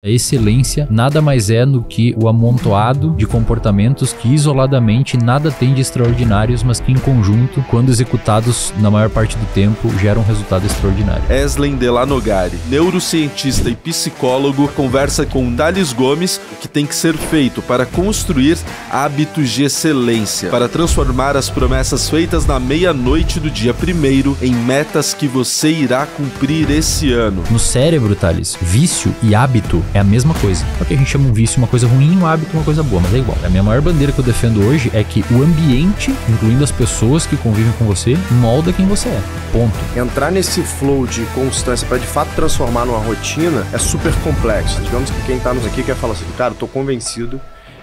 A excelência nada mais é do que o amontoado de comportamentos que isoladamente nada tem de extraordinários, mas que em conjunto, quando executados na maior parte do tempo, geram um resultado extraordinário. Eslen Delanogari, neurocientista e psicólogo, conversa com Thales Gomes o que tem que ser feito para construir hábitos de excelência, para transformar as promessas feitas na meia-noite do dia primeiro em metas que você irá cumprir esse ano. No cérebro, Thales, vício e hábito é a mesma coisa. Só que a gente chama um vício uma coisa ruim, um hábito uma coisa boa, mas é igual. A minha maior bandeira que eu defendo hoje é que o ambiente, incluindo as pessoas que convivem com você, molda quem você é. Ponto. Entrar nesse flow de constância para de fato transformar numa rotina é super complexo. Digamos que quem tá nos aqui quer falar assim, cara, tô convencido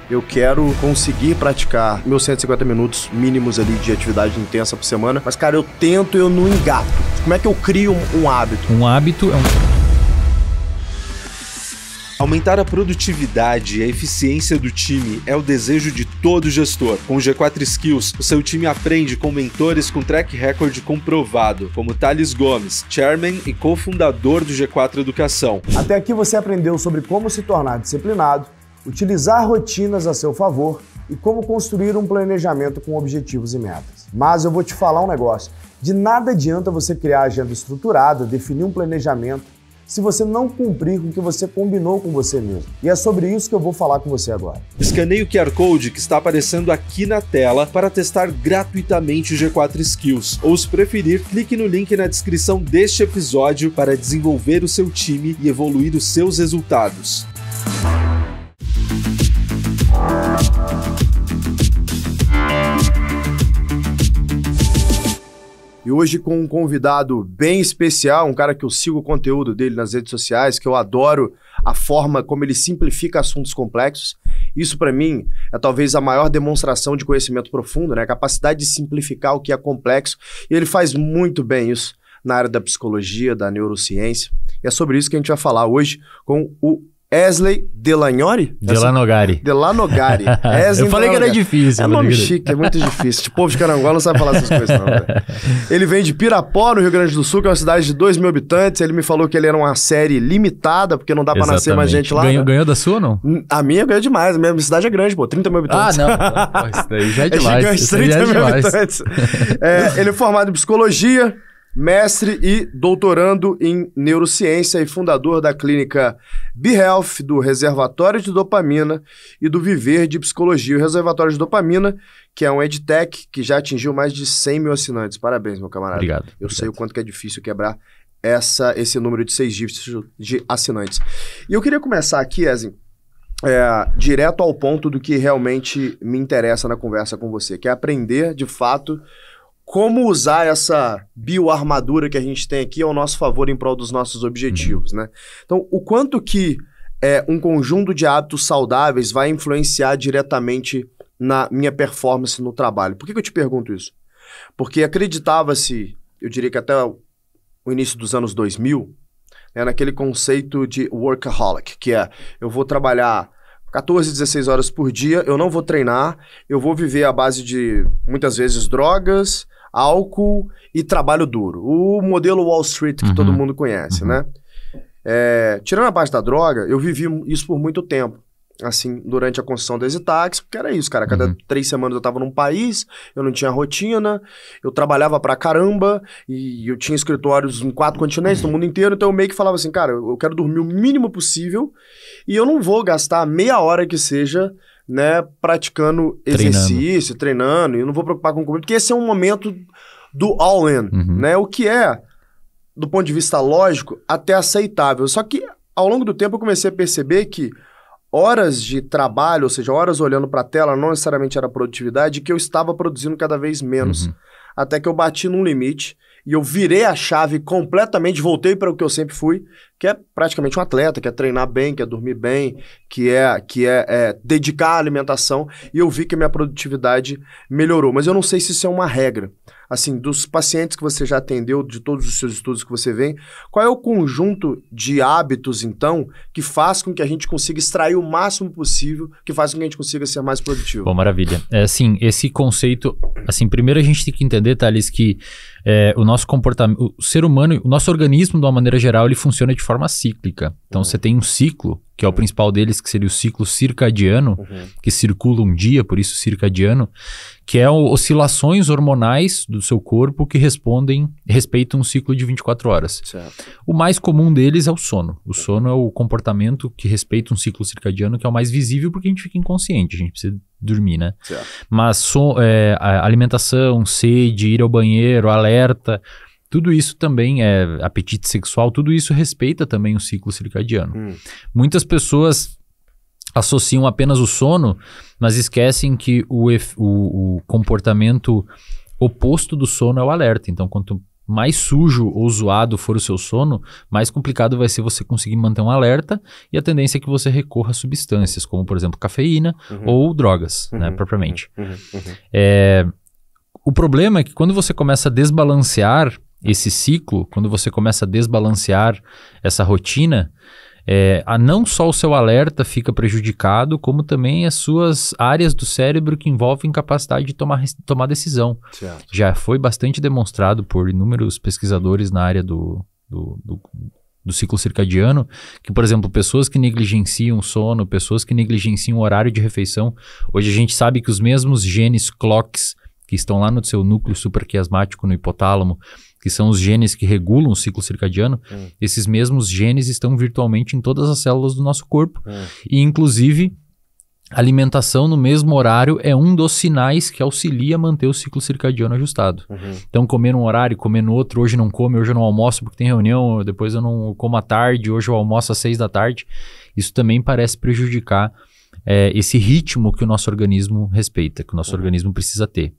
eu quero conseguir praticar meus 150 minutos mínimos ali de atividade intensa por semana, mas cara, eu tento, e eu não engato. Como é que eu crio um, hábito? Um hábito é um Aumentar a produtividade e a eficiência do time é o desejo de todo gestor. Com o G4 Skills, o seu time aprende com mentores com track record comprovado, como Thales Gomes, chairman e cofundador do G4 Educação. Até aqui você aprendeu sobre como se tornar disciplinado, utilizar rotinas a seu favor e como construir um planejamento com objetivos e metas. Mas eu vou te falar um negócio: de nada adianta você criar agenda estruturada, definir um planejamento se você não cumprir com o que você combinou com você mesmo. E é sobre isso que eu vou falar com você agora. Escaneie o QR Code que está aparecendo aqui na tela para testar gratuitamente o G4 Skills. Ou se preferir, clique no link na descrição deste episódio para desenvolver o seu time e evoluir os seus resultados. E hoje com um convidado bem especial, um cara que eu sigo o conteúdo dele nas redes sociais, que eu adoro a forma como ele simplifica assuntos complexos. Isso para mim é talvez a maior demonstração de conhecimento profundo, né? A capacidade de simplificar o que é complexo. E ele faz muito bem isso na área da psicologia, da neurociência. E é sobre isso que a gente vai falar hoje com o Esley Delagnori? É assim? Delanogari. Delanogari. eu falei que era difícil. É nome chique, é muito difícil. Tipo, o povo de Carangola não sabe falar essas coisas não, véio. Ele vem de Pirapó, no Rio Grande do Sul, que é uma cidade de 2 mil habitantes. Ele me falou que ele era uma série limitada, porque não dá pra nascer mais gente lá. Ganhou, né? ganhou da sua não? A minha ganhou demais. A minha cidade é grande, pô. 30 mil ah, habitantes. Ah, não. isso daí já é, é demais. É gigante, 30 é mil demais. habitantes. é, ele é formado em psicologia mestre e doutorando em neurociência e fundador da clínica BeHealth, do Reservatório de Dopamina e do Viver de Psicologia. O Reservatório de Dopamina, que é um edtech que já atingiu mais de 100 mil assinantes. Parabéns, meu camarada. Obrigado. Eu obrigado. sei o quanto que é difícil quebrar essa, esse número de seis dígitos de assinantes. E eu queria começar aqui, Ezin. é, direto ao ponto do que realmente me interessa na conversa com você, que é aprender, de fato, como usar essa bioarmadura que a gente tem aqui ao nosso favor em prol dos nossos objetivos, uhum. né? Então, o quanto que é, um conjunto de hábitos saudáveis vai influenciar diretamente na minha performance no trabalho? Por que, que eu te pergunto isso? Porque acreditava-se, eu diria que até o início dos anos 2000, né, naquele conceito de workaholic, que é eu vou trabalhar 14, 16 horas por dia, eu não vou treinar, eu vou viver à base de muitas vezes drogas, álcool e trabalho duro. O modelo Wall Street que uhum. todo mundo conhece, uhum. né? É, tirando a parte da droga, eu vivi isso por muito tempo. Assim, durante a construção das Itax, porque era isso, cara. Cada uhum. três semanas eu estava num país, eu não tinha rotina, eu trabalhava pra caramba, e eu tinha escritórios em quatro continentes, no mundo inteiro, então eu meio que falava assim, cara, eu quero dormir o mínimo possível, e eu não vou gastar meia hora que seja né, praticando exercício, treinando. treinando, e não vou preocupar com comida, porque esse é um momento do all-in, uhum. né? O que é, do ponto de vista lógico, até aceitável. Só que ao longo do tempo eu comecei a perceber que horas de trabalho, ou seja, horas olhando para a tela, não necessariamente era produtividade, que eu estava produzindo cada vez menos. Uhum. Até que eu bati num limite e eu virei a chave completamente, voltei para o que eu sempre fui, que é praticamente um atleta, que é treinar bem, que é dormir bem, que é que é, é dedicar à alimentação, e eu vi que a minha produtividade melhorou. Mas eu não sei se isso é uma regra assim, dos pacientes que você já atendeu, de todos os seus estudos que você vem, qual é o conjunto de hábitos, então, que faz com que a gente consiga extrair o máximo possível, que faz com que a gente consiga ser mais produtivo? Bom, maravilha. É, assim, esse conceito, assim, primeiro a gente tem que entender, Thales, que é, o nosso comportamento, o ser humano, o nosso organismo, de uma maneira geral, ele funciona de forma cíclica. Então você tem um ciclo, que é o uhum. principal deles, que seria o ciclo circadiano, uhum. que circula um dia, por isso circadiano, que é oscilações hormonais do seu corpo que respondem, respeitam um ciclo de 24 horas. Certo. O mais comum deles é o sono. O uhum. sono é o comportamento que respeita um ciclo circadiano, que é o mais visível porque a gente fica inconsciente, a gente precisa dormir, né? Certo. Mas so, é, alimentação, sede, ir ao banheiro, alerta, tudo isso também é apetite sexual, tudo isso respeita também o ciclo circadiano. Hum. Muitas pessoas associam apenas o sono, mas esquecem que o, o, o comportamento oposto do sono é o alerta. Então, quanto mais sujo ou zoado for o seu sono, mais complicado vai ser você conseguir manter um alerta e a tendência é que você recorra a substâncias, como por exemplo cafeína uhum. ou drogas, né, uhum. né, propriamente. Uhum. uhum. É, o problema é que quando você começa a desbalancear esse ciclo, quando você começa a desbalancear essa rotina, é, a não só o seu alerta fica prejudicado, como também as suas áreas do cérebro que envolvem capacidade de tomar, tomar decisão. Certo. Já foi bastante demonstrado por inúmeros pesquisadores na área do, do, do, do ciclo circadiano que, por exemplo, pessoas que negligenciam sono, pessoas que negligenciam horário de refeição, hoje a gente sabe que os mesmos genes clocks que estão lá no seu núcleo supraquiasmático, no hipotálamo, que são os genes que regulam o ciclo circadiano, hum. esses mesmos genes estão virtualmente em todas as células do nosso corpo. Hum. E, inclusive, alimentação no mesmo horário é um dos sinais que auxilia a manter o ciclo circadiano ajustado. Uhum. Então, comer um horário, comer no outro, hoje não come, hoje eu não almoço porque tem reunião, depois eu não como à tarde, hoje eu almoço às seis da tarde. Isso também parece prejudicar é, esse ritmo que o nosso organismo respeita, que o nosso uhum. organismo precisa ter.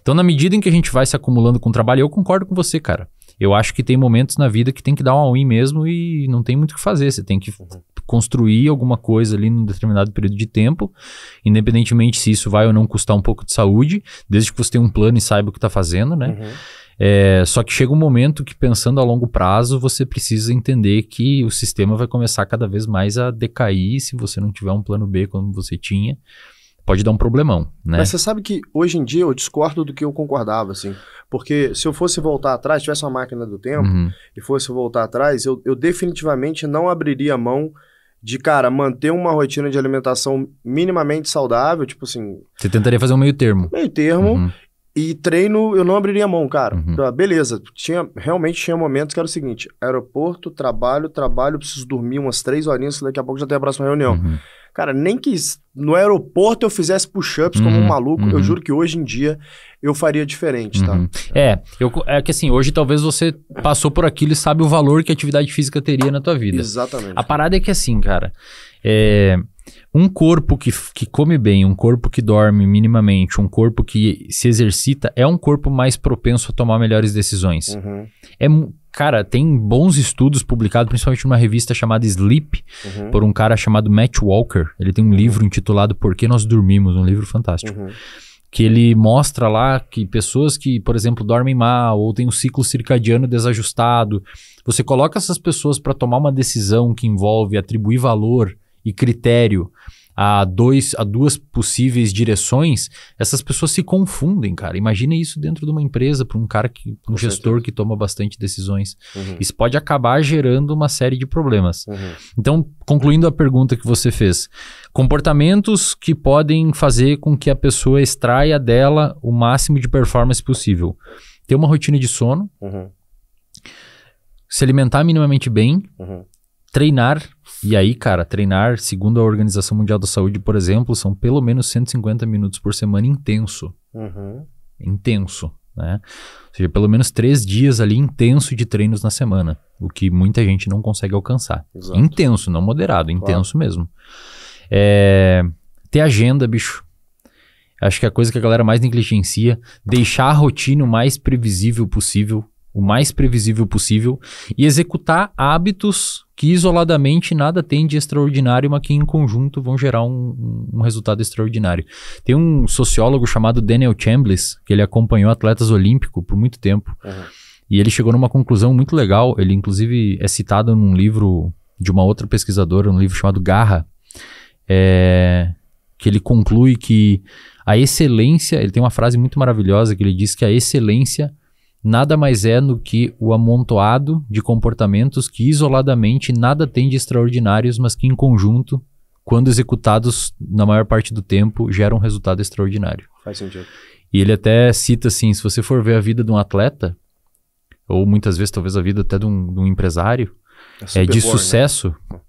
Então, na medida em que a gente vai se acumulando com o trabalho, eu concordo com você, cara. Eu acho que tem momentos na vida que tem que dar um all-in mesmo e não tem muito o que fazer. Você tem que construir alguma coisa ali num determinado período de tempo, independentemente se isso vai ou não custar um pouco de saúde, desde que você tenha um plano e saiba o que está fazendo, né? Uhum. É, só que chega um momento que, pensando a longo prazo, você precisa entender que o sistema vai começar cada vez mais a decair se você não tiver um plano B como você tinha pode dar um problemão, né? Mas você sabe que hoje em dia eu discordo do que eu concordava, assim. Porque se eu fosse voltar atrás, tivesse uma máquina do tempo uhum. e fosse voltar atrás, eu, eu definitivamente não abriria mão de, cara, manter uma rotina de alimentação minimamente saudável, tipo assim... Você tentaria fazer um meio termo. Meio termo. Uhum. E treino, eu não abriria mão, cara. Uhum. Beleza, tinha, realmente tinha momentos que era o seguinte: aeroporto, trabalho, trabalho, preciso dormir umas três horinhas, daqui a pouco já tem a próxima reunião. Uhum. Cara, nem que no aeroporto eu fizesse push-ups uhum, como um uhum, maluco, uhum. eu juro que hoje em dia eu faria diferente, tá? Uhum. É, eu, é que assim, hoje talvez você passou por aquilo e sabe o valor que a atividade física teria na tua vida. Exatamente. A parada é que assim, cara, é, um corpo que, que come bem, um corpo que dorme minimamente, um corpo que se exercita, é um corpo mais propenso a tomar melhores decisões. Uhum. É Cara, tem bons estudos publicados, principalmente numa revista chamada Sleep, uhum. por um cara chamado Matt Walker. Ele tem um uhum. livro intitulado Por que Nós Dormimos, um livro fantástico. Uhum. Que ele mostra lá que pessoas que, por exemplo, dormem mal ou têm um ciclo circadiano desajustado, você coloca essas pessoas para tomar uma decisão que envolve atribuir valor e critério a, dois, a duas possíveis direções, essas pessoas se confundem, cara. Imagina isso dentro de uma empresa, para um cara que. um Com gestor certeza. que toma bastante decisões. Uhum. Isso pode acabar gerando uma série de problemas. Uhum. Então, concluindo a pergunta que você fez, comportamentos que podem fazer com que a pessoa extraia dela o máximo de performance possível. Ter uma rotina de sono, uhum. se alimentar minimamente bem, uhum. treinar e aí, cara, treinar, segundo a Organização Mundial da Saúde, por exemplo, são pelo menos 150 minutos por semana intenso. Uhum. Intenso, né? Ou seja, pelo menos três dias ali intenso de treinos na semana, o que muita gente não consegue alcançar. Exato. Intenso, não moderado, intenso claro. mesmo. É... Ter agenda, bicho. Acho que a coisa que a galera mais negligencia, deixar a rotina o mais previsível possível o mais previsível possível e executar hábitos que isoladamente nada tem de extraordinário, mas que em conjunto vão gerar um, um resultado extraordinário. Tem um sociólogo chamado Daniel Chambliss, que ele acompanhou atletas olímpicos por muito tempo. Uhum. E ele chegou numa conclusão muito legal. Ele, inclusive, é citado num livro de uma outra pesquisadora, um livro chamado Garra, é, que ele conclui que a excelência, ele tem uma frase muito maravilhosa que ele diz que a excelência nada mais é do que o amontoado de comportamentos que isoladamente nada tem de extraordinários, mas que em conjunto, quando executados na maior parte do tempo, geram um resultado extraordinário. Faz sentido. E ele até cita assim: se você for ver a vida de um atleta, ou muitas vezes talvez a vida até de um, de um empresário, é, é de boa, né? sucesso. Né?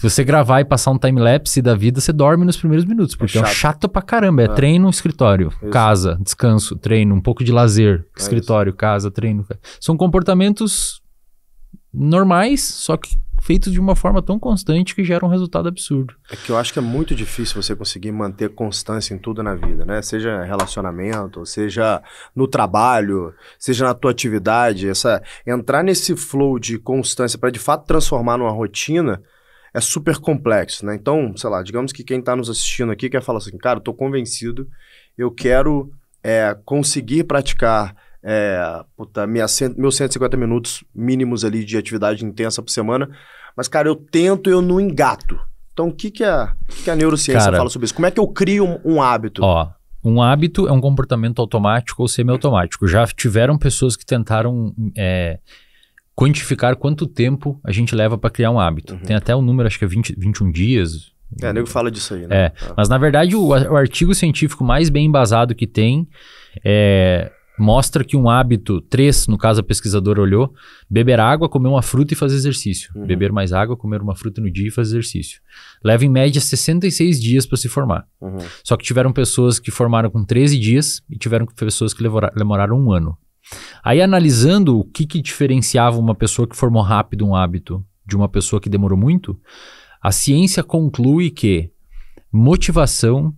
Se você gravar e passar um time-lapse da vida, você dorme nos primeiros minutos, porque é, é chato, é um chato pra caramba. É, é. treino, escritório, isso. casa, descanso, treino, um pouco de lazer, é escritório, isso. casa, treino. São comportamentos normais, só que feitos de uma forma tão constante que gera um resultado absurdo. É que eu acho que é muito difícil você conseguir manter constância em tudo na vida, né? Seja relacionamento, seja no trabalho, seja na tua atividade, essa entrar nesse flow de constância para de fato transformar numa rotina é super complexo, né? Então, sei lá, digamos que quem está nos assistindo aqui quer falar assim, cara, estou convencido, eu quero é, conseguir praticar é, puta, minha, meus 150 minutos mínimos ali de atividade intensa por semana, mas, cara, eu tento e eu não engato. Então, o que, que, a, que a neurociência cara, fala sobre isso? Como é que eu crio um, um hábito? Ó, um hábito é um comportamento automático ou semiautomático. Já tiveram pessoas que tentaram é, quantificar quanto tempo a gente leva para criar um hábito. Uhum. Tem até um número, acho que é 20, 21 dias. É, nego fala disso aí, né? É, ah. mas na verdade o, o, artigo científico mais bem embasado que tem é, mostra que um hábito, três, no caso a pesquisadora olhou, beber água, comer uma fruta e fazer exercício. Uhum. Beber mais água, comer uma fruta no dia e fazer exercício. Leva em média 66 dias para se formar. Uhum. Só que tiveram pessoas que formaram com 13 dias e tiveram pessoas que levoraram, demoraram um ano. Aí analisando o que, que diferenciava uma pessoa que formou rápido um hábito de uma pessoa que demorou muito, a ciência conclui que motivação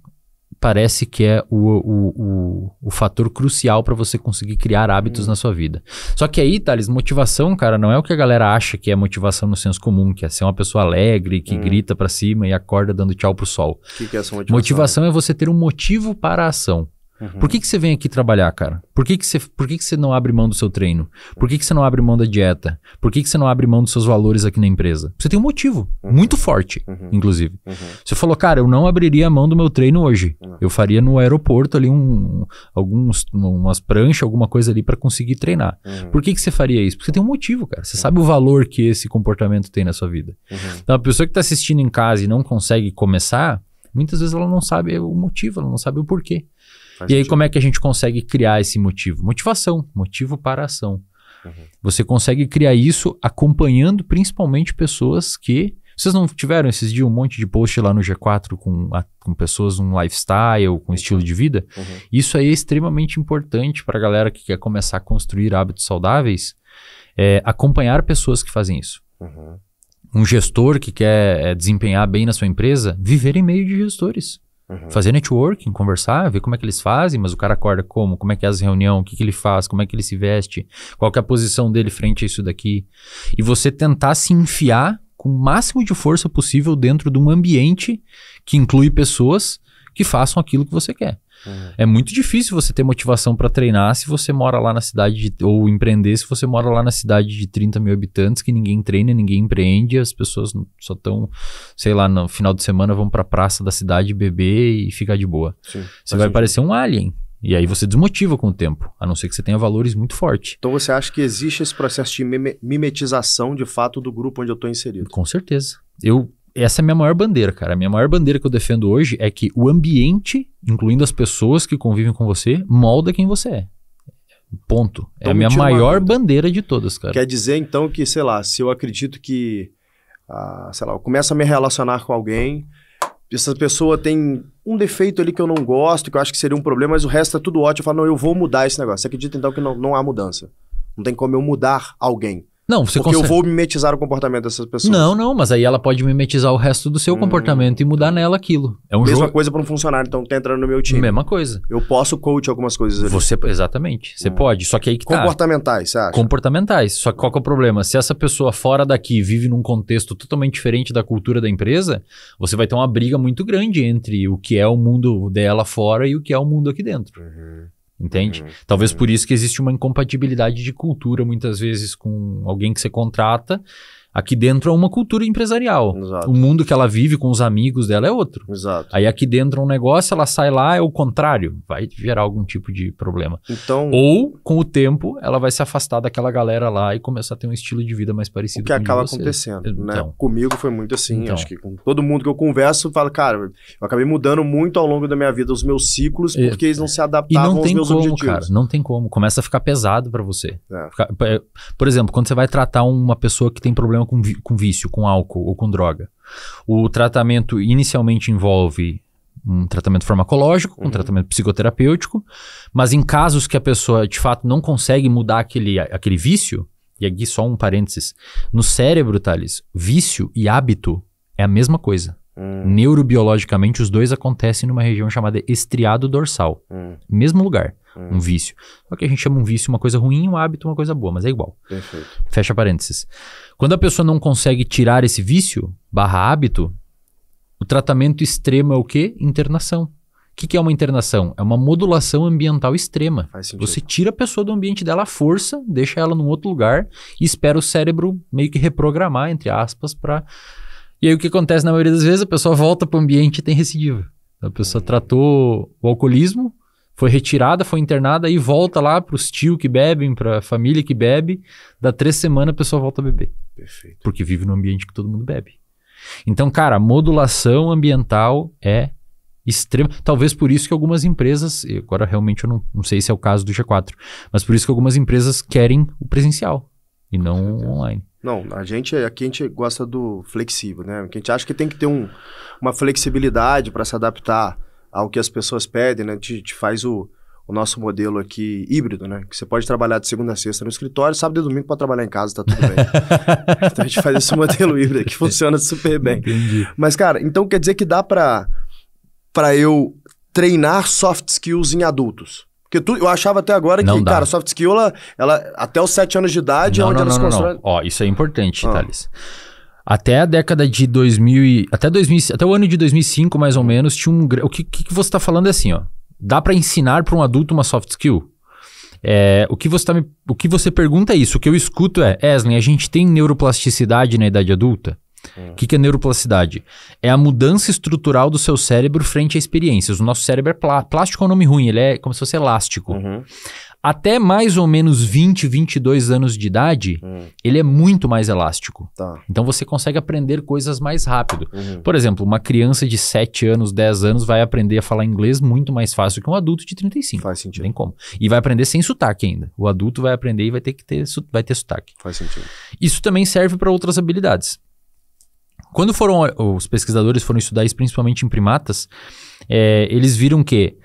parece que é o, o, o, o fator crucial para você conseguir criar hábitos hum. na sua vida. Só que aí, Thales, motivação, cara, não é o que a galera acha que é motivação no senso comum, que é ser uma pessoa alegre, que hum. grita para cima e acorda dando tchau pro sol. O que, que, é essa motivação? Motivação é você ter um motivo para a ação. Uhum. Por que, que você vem aqui trabalhar, cara? Por que, que, você, por que, que você não abre mão do seu treino? Por que, que você não abre mão da dieta? Por que, que você não abre mão dos seus valores aqui na empresa? Você tem um motivo, uhum. muito forte, uhum. inclusive. Uhum. Você falou, cara, eu não abriria a mão do meu treino hoje. Uhum. Eu faria no aeroporto ali um, alguns, umas pranchas, alguma coisa ali para conseguir treinar. Uhum. Por que, que você faria isso? Porque você tem um motivo, cara. Você sabe o valor que esse comportamento tem na sua vida. Então, a pessoa que está assistindo em casa e não consegue começar, muitas vezes ela não sabe o motivo, ela não sabe o porquê. Faz e aí, como é que a gente consegue criar esse motivo? Motivação, motivo para a ação. Uhum. Você consegue criar isso acompanhando principalmente pessoas que. Vocês não tiveram esses dias um monte de post lá no G4 com, a, com pessoas um lifestyle, com uhum. estilo de vida? Uhum. Isso aí é extremamente importante para a galera que quer começar a construir hábitos saudáveis, é, acompanhar pessoas que fazem isso. Uhum. Um gestor que quer é, desempenhar bem na sua empresa, viver em meio de gestores. Uhum. Fazer networking, conversar, ver como é que eles fazem, mas o cara acorda como, como é que é as reuniões, o que, que ele faz, como é que ele se veste, qual que é a posição dele frente a isso daqui. E você tentar se enfiar com o máximo de força possível dentro de um ambiente que inclui pessoas que façam aquilo que você quer. Uhum. É muito difícil você ter motivação para treinar se você mora lá na cidade de, ou empreender se você mora lá na cidade de 30 mil habitantes que ninguém treina, ninguém empreende, as pessoas só estão, sei lá, no final de semana vão para a praça da cidade beber e ficar de boa. Sim, você vai parecer um alien. E aí você desmotiva com o tempo, a não ser que você tenha valores muito fortes. Então você acha que existe esse processo de mimetização de fato do grupo onde eu estou inserido? Com certeza. Eu essa é a minha maior bandeira, cara. A minha maior bandeira que eu defendo hoje é que o ambiente, incluindo as pessoas que convivem com você, molda quem você é. Ponto. é a então minha maior bandeira de todas, cara. Quer dizer, então, que, sei lá, se eu acredito que, ah, sei lá, eu começo a me relacionar com alguém, essa pessoa tem um defeito ali que eu não gosto, que eu acho que seria um problema, mas o resto é tudo ótimo. Eu falo, não, eu vou mudar esse negócio. Você acredita, então, que não, não há mudança? Não tem como eu mudar alguém. Não, você Porque consegue... eu vou mimetizar o comportamento dessas pessoas. Não, não, mas aí ela pode mimetizar o resto do seu hum. comportamento e mudar nela aquilo. É um Mesma jogo... coisa para um funcionário, então tá entrando no meu time. Mesma coisa. Eu posso coach algumas coisas ali. Você, exatamente, você hum. pode, só que aí que tá. Comportamentais, tá. você acha? Comportamentais, só que qual que é o problema? Se essa pessoa fora daqui vive num contexto totalmente diferente da cultura da empresa, você vai ter uma briga muito grande entre o que é o mundo dela fora e o que é o mundo aqui dentro. Uhum entende? Uhum, Talvez uhum. por isso que existe uma incompatibilidade de cultura muitas vezes com alguém que você contrata Aqui dentro é uma cultura empresarial. Exato. O mundo que ela vive com os amigos dela é outro. Exato. Aí aqui dentro é um negócio, ela sai lá, é o contrário. Vai gerar algum tipo de problema. Então, Ou, com o tempo, ela vai se afastar daquela galera lá e começar a ter um estilo de vida mais parecido o que com acaba acontecendo, né? Então, Comigo foi muito assim. Então, acho que com todo mundo que eu converso, falo, cara, eu acabei mudando muito ao longo da minha vida os meus ciclos é. porque é, eles não se adaptavam não aos meus como, objetivos. Cara, não tem como. Começa a ficar pesado para você. É. é. Por exemplo, quando você vai tratar uma pessoa que tem problema problema com, com vício, com álcool ou com droga. O tratamento inicialmente envolve um tratamento farmacológico, um uhum. tratamento psicoterapêutico, mas em casos que a pessoa de fato não consegue mudar aquele, aquele vício, e aqui só um parênteses, no cérebro, Thales, vício e hábito é a mesma coisa. Hum. Neurobiologicamente, os dois acontecem numa região chamada estriado dorsal. Hum. Mesmo lugar, hum. um vício. Só que a gente chama um vício uma coisa ruim, um hábito uma coisa boa, mas é igual. Perfeito. Fecha parênteses. Quando a pessoa não consegue tirar esse vício, barra hábito, o tratamento extremo é o quê? Internação. O que, que, é uma internação? É uma modulação ambiental extrema. Você tira a pessoa do ambiente dela à força, deixa ela num outro lugar e espera o cérebro meio que reprogramar, entre aspas, para e aí o que acontece na maioria das vezes? A pessoa volta para o ambiente e tem recidiva. Então, a pessoa tratou o alcoolismo, foi retirada, foi internada e volta lá para os tios que bebem, para a família que bebe. Da três semanas a pessoa volta a beber. Perfeito. Porque vive num ambiente que todo mundo bebe. Então, cara, modulação ambiental é extrema. Talvez por isso que algumas empresas, agora realmente eu não, não sei se é o caso do G4, mas por isso que algumas empresas querem o presencial e não online. Não, a gente aqui a gente gosta do flexível, né? a gente acha que tem que ter um, uma flexibilidade para se adaptar ao que as pessoas pedem, né? A gente, a gente faz o, o nosso modelo aqui híbrido, né? Que você pode trabalhar de segunda a sexta no escritório, sábado e domingo para trabalhar em casa, tá tudo bem. então a gente faz esse modelo híbrido que funciona super bem. Entendi. Mas cara, então quer dizer que dá para para eu treinar soft skills em adultos? Porque tu, eu achava até agora não que, dá. cara, soft skill, ela, ela, até os 7 anos de idade não, é onde não, ela não, se constrói. Não. Ó, isso é importante, ah. Thales. Até a década de 2000, e, até 2000, até o ano de 2005, mais ou menos, tinha um o que, que você está falando é assim, ó. Dá para ensinar para um adulto uma soft skill? É, o, que você tá me, o que você pergunta é isso. O que eu escuto é, Eslen, a gente tem neuroplasticidade na idade adulta? O que, que é neuroplasticidade? É a mudança estrutural do seu cérebro frente a experiências. O nosso cérebro é plá plástico, é um nome ruim, ele é como se fosse elástico. Uhum. Até mais ou menos 20, 22 anos de idade, uhum. ele é muito mais elástico. Tá. Então você consegue aprender coisas mais rápido. Uhum. Por exemplo, uma criança de 7 anos, 10 anos vai aprender a falar inglês muito mais fácil que um adulto de 35. Faz sentido. Tem como. E vai aprender sem sotaque ainda. O adulto vai aprender e vai ter que ter, vai ter sotaque. Faz sentido. Isso também serve para outras habilidades. Quando foram os pesquisadores foram estudar isso principalmente em primatas, é, eles viram que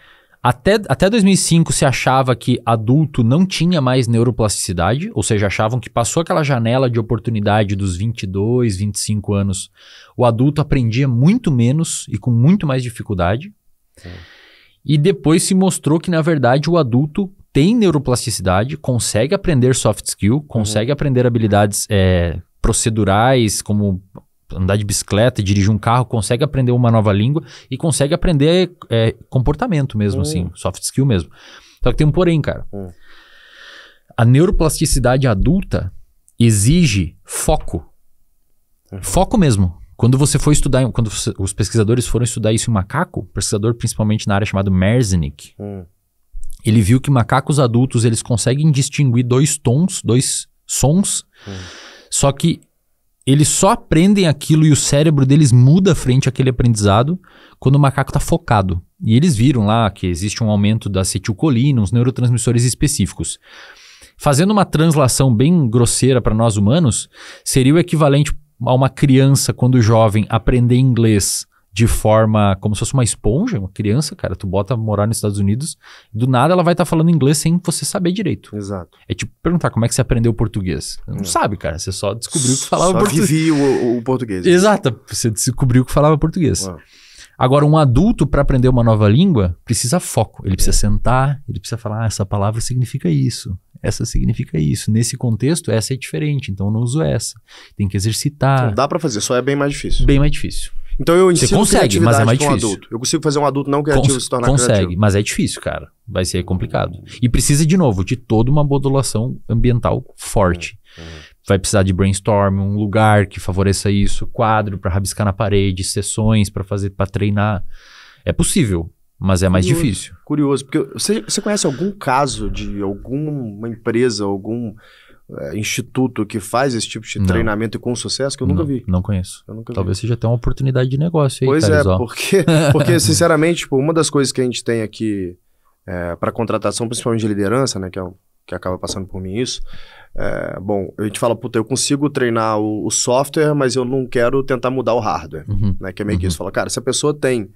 até, até 2005 se achava que adulto não tinha mais neuroplasticidade, ou seja, achavam que passou aquela janela de oportunidade dos 22, 25 anos, o adulto aprendia muito menos e com muito mais dificuldade. É. E depois se mostrou que, na verdade, o adulto tem neuroplasticidade, consegue aprender soft skill, uhum. consegue uhum. aprender habilidades é, procedurais, como andar de bicicleta, dirigir um carro, consegue aprender uma nova língua e consegue aprender é, comportamento mesmo, assim, hum. assim, soft skill mesmo. Só que tem um porém, cara. Hum. A neuroplasticidade adulta exige foco. Uhum. Foco mesmo. Quando você foi estudar, quando os pesquisadores foram estudar isso em macaco, pesquisador principalmente na área chamada Merznick, hum. ele viu que macacos adultos eles conseguem distinguir dois tons, dois sons, hum. só que eles só aprendem aquilo e o cérebro deles muda frente àquele aprendizado quando o macaco está focado. E eles viram lá que existe um aumento da acetilcolina, uns neurotransmissores específicos. Fazendo uma translação bem grosseira para nós humanos, seria o equivalente a uma criança, quando jovem, aprender inglês de forma como se fosse uma esponja, uma criança, cara, tu bota morar nos Estados Unidos, do nada ela vai estar tá falando inglês sem você saber direito. Exato. É tipo perguntar como é que você aprendeu português. Não é. sabe, cara, você só descobriu que falava só português. Vivi o, o português. Né? Exato, você descobriu que falava português. Agora, um adulto, para aprender uma nova língua, precisa foco. Ele precisa é. sentar, ele precisa falar: ah, essa palavra significa isso, essa significa isso. Nesse contexto, essa é diferente, então eu não uso essa. Tem que exercitar. Então, dá para fazer, só é bem mais difícil. Bem mais difícil. Então eu ensino Você consegue, mas é mais difícil. Um adulto. Eu consigo fazer um adulto não criativo Cons se tornar consegue, criativo. Consegue, mas é difícil, cara. Vai ser complicado. E precisa, de novo, de toda uma modulação ambiental forte. Uhum. Vai precisar de brainstorm, um lugar que favoreça isso, quadro para rabiscar na parede, sessões para fazer, para treinar. É possível, mas é mais difícil. Curioso, porque você, você conhece algum caso de alguma empresa, algum é, instituto que faz esse tipo de não. treinamento com sucesso que eu nunca não, vi. Não conheço. Nunca Talvez vi. seja até uma oportunidade de negócio aí, Pois é, porque, porque sinceramente, tipo, uma das coisas que a gente tem aqui é, para contratação, principalmente de liderança, né, que, é, que acaba passando por mim isso, é, bom, a gente fala, puta, eu consigo treinar o, o, software, mas eu não quero tentar mudar o hardware, uhum. né, que é meio que uhum. isso. Fala, cara, se a pessoa tem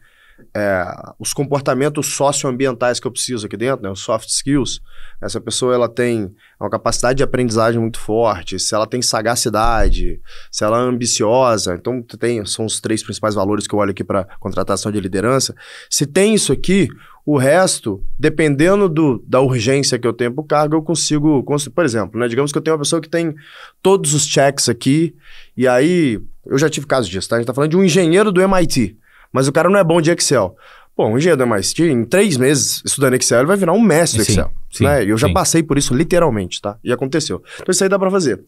é, os comportamentos socioambientais que eu preciso aqui dentro, né, os soft skills. Essa pessoa ela tem uma capacidade de aprendizagem muito forte, se ela tem sagacidade, se ela é ambiciosa. Então, tem, são os três principais valores que eu olho aqui para contratação de liderança. Se tem isso aqui, o resto, dependendo do, da urgência que eu tenho para o cargo, eu consigo. Por exemplo, né, digamos que eu tenho uma pessoa que tem todos os checks aqui, e aí. Eu já tive casos disso, tá? A gente está falando de um engenheiro do MIT. Mas o cara não é bom de Excel. Pô, um engenheiro da MIT, em três meses estudando Excel, ele vai virar um mestre do Excel. Sim, né? Eu já sim. passei por isso literalmente, tá? E aconteceu. Então isso aí dá para fazer.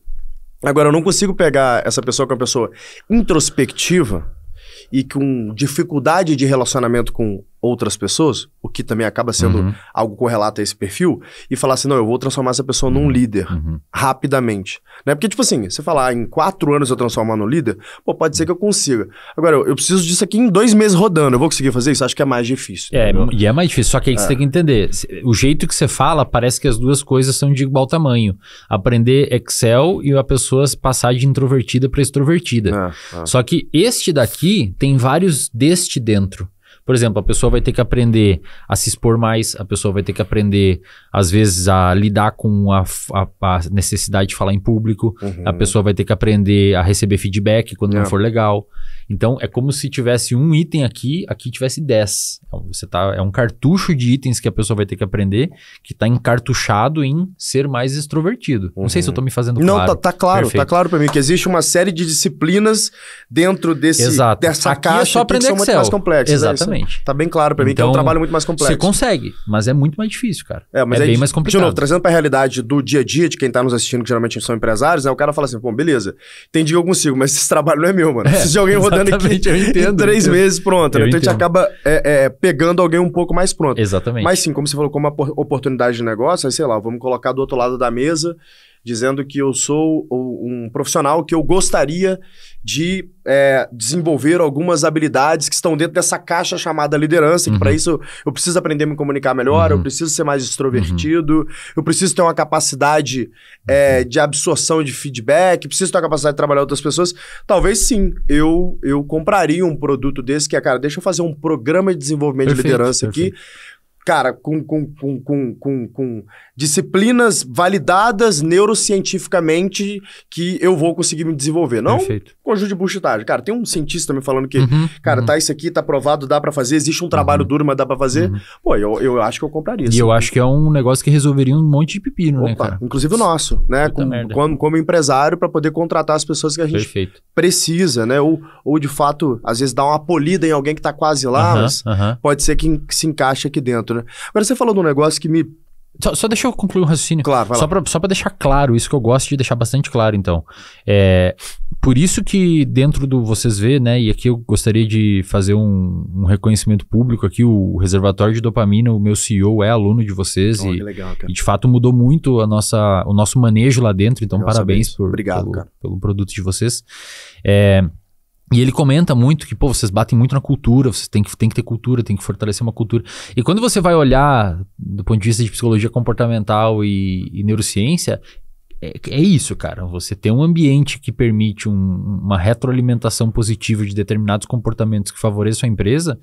Agora, eu não consigo pegar essa pessoa que é uma pessoa introspectiva e com dificuldade de relacionamento com outras pessoas, o que também acaba sendo uhum. algo correlato a esse perfil, e falar assim, não, eu vou transformar essa pessoa num uhum. líder uhum. rapidamente. Né? Porque, tipo assim, você falar, ah, em quatro anos eu transformar num líder, pô, pode ser que eu consiga. Agora, eu, eu preciso disso aqui em dois meses rodando, eu vou conseguir fazer isso? Acho que é mais difícil. É, e é mais difícil, só que aí é. você tem que entender, o jeito que você fala, parece que as duas coisas são de igual tamanho. Aprender Excel e a pessoa passar de introvertida para extrovertida. É, é. Só que este daqui tem vários deste dentro. Por exemplo, a pessoa vai ter que aprender a se expor mais, a pessoa vai ter que aprender, às vezes, a lidar com a, a, a necessidade de falar em público, uhum. a pessoa vai ter que aprender a receber feedback quando yeah. não for legal. Então é como se tivesse um item aqui, aqui tivesse 10. Então, você tá, é um cartucho de itens que a pessoa vai ter que aprender, que está encartuchado em ser mais extrovertido. Uhum. Não sei se eu estou uhum. me fazendo claro. Não, tá, tá claro, tá Perfeito. tá claro para mim que existe uma série de disciplinas dentro desse Exato. dessa aqui é caixa é só aprender que são Excel. muito mais complexas. Né? Exatamente. É tá bem claro para mim então, que é um então, trabalho muito mais complexo. Você consegue, mas é muito mais difícil, cara. É, mas é, é bem mais complicado. De novo, trazendo para a realidade do dia a dia de quem está nos assistindo, que geralmente são empresários, né? O cara fala assim, pô, beleza, tem dia que eu consigo, mas esse trabalho não é meu, mano. É, de alguém rodando aqui eu entendo, em três eu, meses, pronto. Né? Então a gente acaba é, é, pegando alguém um pouco mais pronto. Exatamente. Mas sim, como você falou, como uma oportunidade de negócio, aí sei lá, vamos colocar do outro lado da mesa dizendo que eu sou um profissional que eu gostaria de é, desenvolver algumas habilidades que estão dentro dessa caixa chamada liderança, uhum. que para isso eu, eu preciso aprender a me comunicar melhor, uhum. eu preciso ser mais extrovertido, uhum. eu preciso ter uma capacidade é, uhum. de absorção de feedback, preciso ter uma capacidade de trabalhar outras pessoas. Talvez sim, eu, eu compraria um produto desse que é, cara, deixa eu fazer um programa de desenvolvimento perfeito, de liderança perfeito. aqui cara, com, com, com, com, com, com, disciplinas validadas neurocientificamente que eu vou conseguir me desenvolver. Não Perfeito. conjunto de buchitagem. Cara, tem um cientista me falando que, uhum, cara, uhum. tá isso aqui, tá provado, dá para fazer, existe um trabalho uhum. duro, mas dá para fazer. Uhum. Pô, eu, eu acho que eu compraria. E eu acho que é um negócio que resolveria um monte de pepino, né, Opa, né, cara? Inclusive o nosso, né? Com, como, como, empresário para poder contratar as pessoas que a gente Perfeito. precisa, né? Ou, ou de fato, às vezes dá uma polida em alguém que tá quase lá, mas pode ser que, que se encaixe aqui dentro. Né? Agora você falou de um negócio que me só, só, deixa eu concluir um raciocínio. Claro, vai lá. Só pra, só pra deixar claro, isso que eu gosto de deixar bastante claro, então. É, por isso que dentro do vocês vê, né, e aqui eu gostaria de fazer um, um reconhecimento público aqui, o reservatório de dopamina, o meu CEO é aluno de vocês oh, e, legal, e, de fato mudou muito a nossa, o nosso manejo lá dentro, então legal parabéns por, Obrigado, pelo, pelo, produto de vocês. É, e ele comenta muito que, pô, vocês batem muito na cultura, vocês têm que, têm que ter cultura, tem que fortalecer uma cultura. E quando você vai olhar do ponto de vista de psicologia comportamental e, e neurociência, é, é, isso, cara. Você tem um ambiente que permite um, uma retroalimentação positiva de determinados comportamentos que favoreçam a empresa,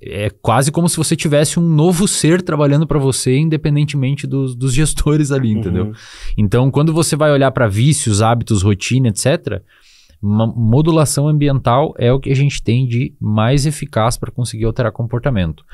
é quase como se você tivesse um novo ser trabalhando para você, independentemente dos, dos gestores ali, uhum. entendeu? Então, quando você vai olhar para vícios, hábitos, rotina, etc., modulação ambiental é o que a gente tem de mais eficaz para conseguir alterar comportamento.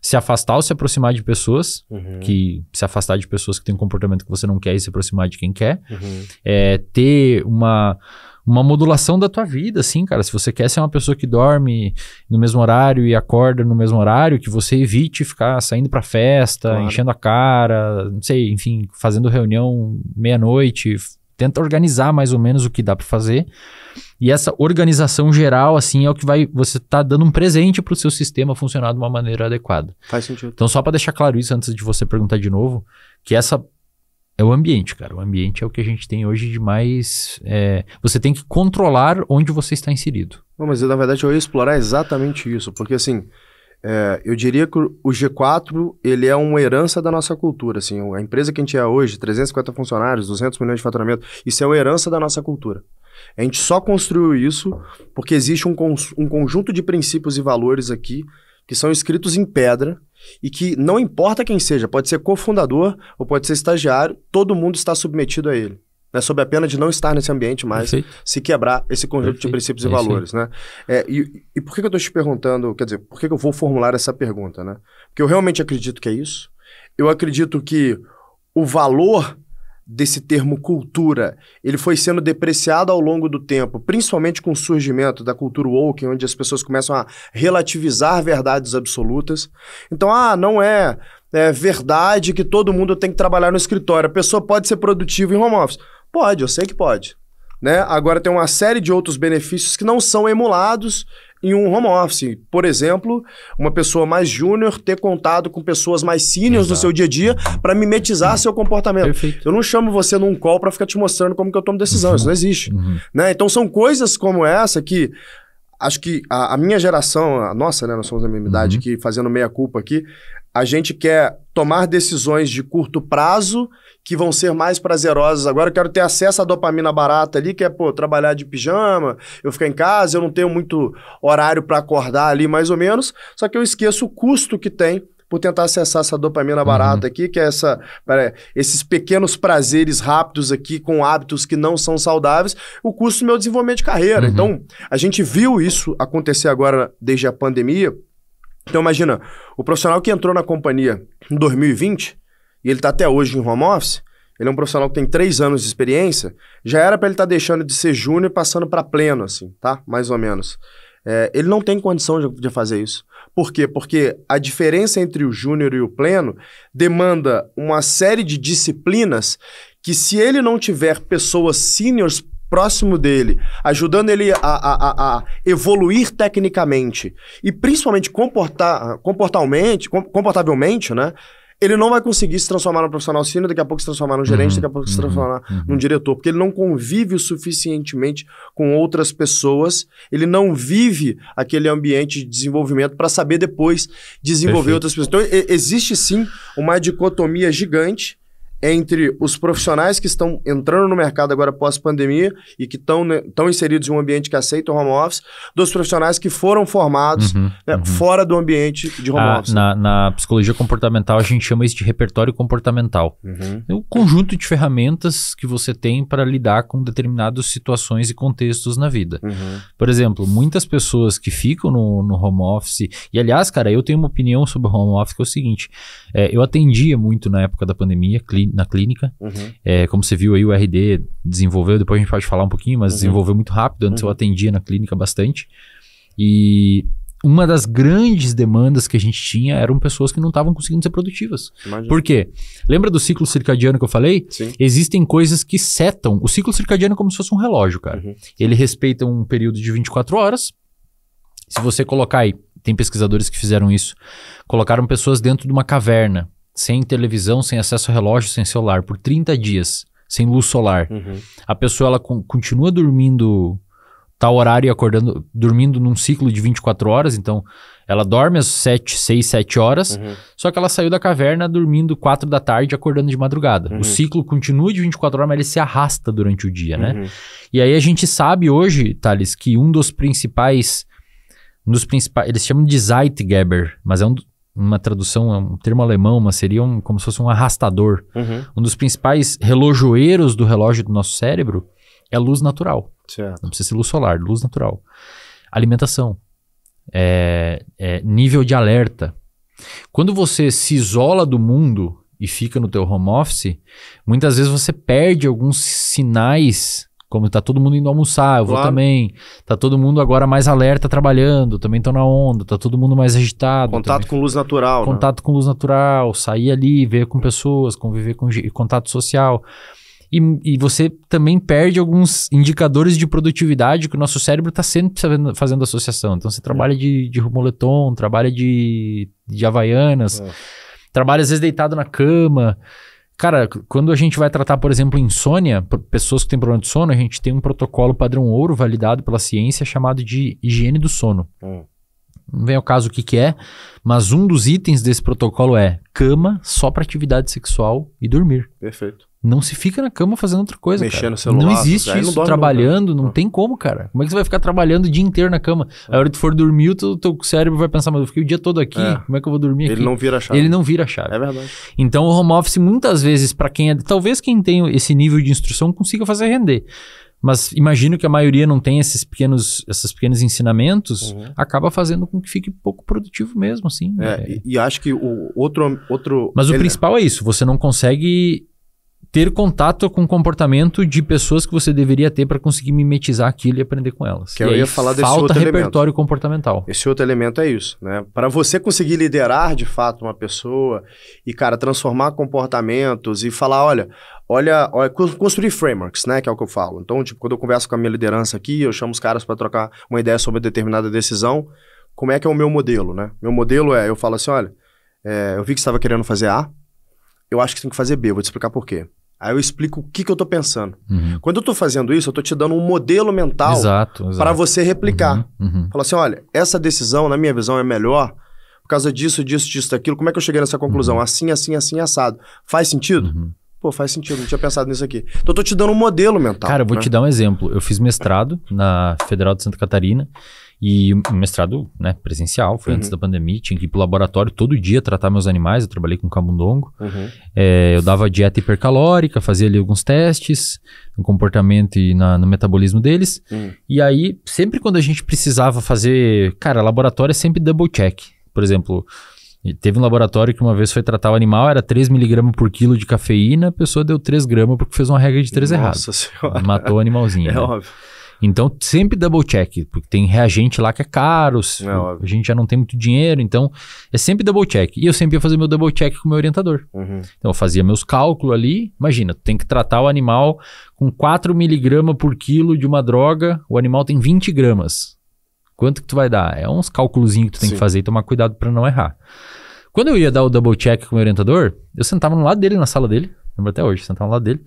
Se afastar ou se aproximar de pessoas, uhum. que se afastar de pessoas que têm um comportamento que você não quer e se aproximar de quem quer. Uhum. É, ter uma, uma modulação da tua vida, assim, cara. Se você quer ser uma pessoa que dorme no mesmo horário e acorda no mesmo horário, que você evite ficar saindo pra festa, claro. enchendo a cara, não sei, enfim, fazendo reunião meia-noite, tenta organizar mais ou menos o que dá para fazer. E essa organização geral, assim, é o que vai. Você tá dando um presente para o seu sistema funcionar de uma maneira adequada. Faz sentido. Então, só para deixar claro isso antes de você perguntar de novo, que essa é o ambiente, cara. O ambiente é o que a gente tem hoje de mais. É, você tem que controlar onde você está inserido. Não, mas eu, na verdade eu ia explorar exatamente isso, porque assim. É, eu diria que o G4 ele é uma herança da nossa cultura. Assim, a empresa que a gente é hoje, 350 funcionários, 200 milhões de faturamento, isso é uma herança da nossa cultura. A gente só construiu isso porque existe um, um conjunto de princípios e valores aqui que são escritos em pedra e que não importa quem seja, pode ser cofundador ou pode ser estagiário, todo mundo está submetido a ele né, sob a pena de não estar nesse ambiente mais, Perfeito. se quebrar esse conjunto Perfeito. de princípios e é valores, né? É, e, e, por que, eu estou te perguntando, quer dizer, por que, eu vou formular essa pergunta, né? Porque eu realmente acredito que é isso. Eu acredito que o valor desse termo cultura, ele foi sendo depreciado ao longo do tempo, principalmente com o surgimento da cultura woke, onde as pessoas começam a relativizar verdades absolutas. Então, ah, não é, é verdade que todo mundo tem que trabalhar no escritório. A pessoa pode ser produtiva em home office. Pode, eu sei que pode. Né? Agora tem uma série de outros benefícios que não são emulados em um home office. Por exemplo, uma pessoa mais júnior ter contato com pessoas mais sêniores no seu dia a dia para mimetizar uhum. seu comportamento. Perfeito. Eu não chamo você num call para ficar te mostrando como que eu tomo decisão, uhum. isso não existe. Uhum. uhum. Né? Então são coisas como essa que acho que a, a, minha geração, a nossa, né, nós somos da mesma idade, uhum. que fazendo meia culpa aqui, a gente quer tomar decisões de curto prazo que vão ser mais prazerosas. Agora eu quero ter acesso à dopamina barata ali, que é, pô, trabalhar de pijama, eu ficar em casa, eu não tenho muito horário para acordar ali, mais ou menos. Só que eu esqueço o custo que tem por tentar acessar essa dopamina barata uhum. aqui, que é essa, pera, esses pequenos prazeres rápidos aqui com hábitos que não são saudáveis, o custo do meu desenvolvimento de carreira. Uhum. Então, a gente viu isso acontecer agora desde a pandemia, então imagina, o profissional que entrou na companhia em 2020 e ele está até hoje em home office, ele é um profissional que tem três anos de experiência, já era para ele estar tá deixando de ser júnior e passando para pleno, assim, tá? Mais ou menos. É, ele não tem condição de, de, fazer isso. Por quê? Porque a diferença entre o júnior e o pleno demanda uma série de disciplinas que, se ele não tiver pessoas seniors próximo dele, ajudando ele a, a, a evoluir tecnicamente e principalmente comportar, comportalmente, comportavelmente, né? ele não vai conseguir se transformar num profissional sênior, daqui a pouco se transformar num gerente, uhum, daqui a pouco se uhum, transformar num uhum. diretor, porque ele não convive o suficientemente com outras pessoas, ele não vive aquele ambiente de desenvolvimento para saber depois desenvolver Perfeito. outras pessoas. Então, existe sim uma dicotomia gigante entre os profissionais que estão entrando no mercado agora pós-pandemia e que estão né, inseridos em um ambiente que aceita o home office, dos profissionais que foram formados uhum, né, uhum. fora do ambiente de home a, ah, office. Na, na, psicologia comportamental, a gente chama isso de repertório comportamental. Uhum. É o um conjunto de ferramentas que você tem para lidar com determinadas situações e contextos na vida. Uhum. Por exemplo, muitas pessoas que ficam no, no, home office, e aliás, cara, eu tenho uma opinião sobre o home office que é o seguinte, é, eu atendia muito na época da pandemia, clínica, na clínica. Uhum. É, como você viu aí, o RD desenvolveu, depois a gente pode falar um pouquinho, mas uhum. desenvolveu muito rápido. Antes eu uhum. atendia na clínica bastante. E uma das grandes demandas que a gente tinha eram pessoas que não estavam conseguindo ser produtivas. Imagina. Por quê? Lembra do ciclo circadiano que eu falei? Sim. Existem coisas que setam. O ciclo circadiano é como se fosse um relógio, cara. Uhum. Ele respeita um período de 24 horas. Se você colocar aí, tem pesquisadores que fizeram isso, colocaram pessoas dentro de uma caverna sem televisão, sem acesso a relógio, sem celular, por 30 dias, sem luz solar. Uhum. A pessoa ela continua dormindo tal horário e acordando, dormindo num ciclo de 24 horas, então ela dorme às 7, 6, 7 horas, uhum. só que ela saiu da caverna dormindo 4 da tarde, acordando de madrugada. Uhum. O ciclo continua de 24 horas, mas ele se arrasta durante o dia, né? Uhum. E aí a gente sabe hoje, Thales, que um dos principais um dos principais, eles chamam de Zeitgeber, mas é um, uma tradução, é um termo alemão, mas seria um, como se fosse um arrastador. Uhum. Um dos principais relojoeiros do relógio do nosso cérebro é a luz natural. Certo. Não precisa ser luz solar, luz natural. Alimentação. É, é, nível de alerta. Quando você se isola do mundo e fica no teu home office, muitas vezes você perde alguns sinais como tá todo mundo indo almoçar, eu claro. vou também. Tá todo mundo agora mais alerta trabalhando, também estão na onda, tá todo mundo mais agitado. Contato também. com luz natural. Né? Contato né? com luz natural, sair ali, ver com pessoas, conviver com contato social. E, e, você também perde alguns indicadores de produtividade que o nosso cérebro está sempre fazendo, associação. Então você é. trabalha de, de moletom, trabalha de, de havaianas, é. trabalha às vezes deitado na cama. Cara, quando a gente vai tratar, por exemplo, insônia, pessoas que têm problema de sono, a gente tem um protocolo padrão ouro validado pela ciência chamado de higiene do sono. Hum. Não vem ao caso o que, que é, mas um dos itens desse protocolo é cama só para atividade sexual e dormir. Perfeito. Não se fica na cama fazendo outra coisa. Mexendo cara. celular. Não existe isso. Não trabalhando, não, não, tem como, cara. Como é que você vai ficar trabalhando o dia inteiro na cama? É. A hora que tu for dormir, o teu, cérebro vai pensar, mas eu fiquei o dia todo aqui, é. como é que eu vou dormir Ele aqui? Ele não vira chave. Ele não vira chave. É verdade. Então, o home office, muitas vezes, para quem é. Talvez quem tem esse nível de instrução consiga fazer render. Mas imagino que a maioria não tem esses pequenos, esses pequenos ensinamentos, uhum. acaba fazendo com que fique pouco produtivo mesmo, assim. É, é. E, e, acho que o outro. outro Mas o principal é isso: você não consegue ter contato com o comportamento de pessoas que você deveria ter para conseguir mimetizar aquilo e aprender com elas. Que e eu ia falar desse falta outro repertório elemento. comportamental. Esse outro elemento é isso, né? Para você conseguir liderar de fato uma pessoa e cara transformar comportamentos e falar, olha, olha, olha construir frameworks, né, que é o que eu falo. Então, tipo, quando eu converso com a minha liderança aqui, eu chamo os caras para trocar uma ideia sobre determinada decisão, como é que é o meu modelo, né? Meu modelo é, eu falo assim, olha, é, eu vi que você estava querendo fazer A, eu acho que tem que fazer B, eu vou te explicar por quê. Aí eu explico o que, que eu tô pensando. Uhum. Quando eu tô fazendo isso, eu tô te dando um modelo mental para você replicar. Uhum. Uhum. Falar assim, olha, essa decisão, na minha visão, é melhor por causa disso, disso, disso, daquilo. Como é que eu cheguei nessa conclusão? Uhum. Assim, assim, assim, assado. Faz sentido? Uhum. Pô, faz sentido, não tinha pensado nisso aqui. Então, eu tô te dando um modelo mental. Cara, eu vou né? te dar um exemplo. Eu fiz mestrado na Federal de Santa Catarina e o mestrado né, presencial, foi uhum. antes da pandemia, tinha que ir pro laboratório todo dia tratar meus animais, eu trabalhei com camundongo. Uhum. É, eu dava dieta hipercalórica, fazia ali alguns testes no comportamento e na, no metabolismo deles. Uhum. E aí, sempre quando a gente precisava fazer. Cara, laboratório é sempre double check. Por exemplo, e teve um laboratório que uma vez foi tratar o animal, era 3 miligramas por quilo de cafeína, a pessoa deu 3 gramas porque fez uma regra de 3 errada. Nossa errado. senhora. Matou o animalzinho. É né? óbvio. Então, sempre double check, porque tem reagente lá que é caro, não, é, a gente já não tem muito dinheiro, então é sempre double check. E eu sempre ia fazer meu double check com o meu orientador. Uhum. Então, eu fazia meus cálculos ali. Imagina, tem que tratar o animal com 4 miligramas por quilo de uma droga, o animal tem 20 gramas. Quanto que tu vai dar? É uns cálculos que tu tem Sim. que fazer e tomar cuidado para não errar. Quando eu ia dar o double check com o meu orientador, eu sentava no lado dele, na sala dele lembro até hoje, sentava lá dele.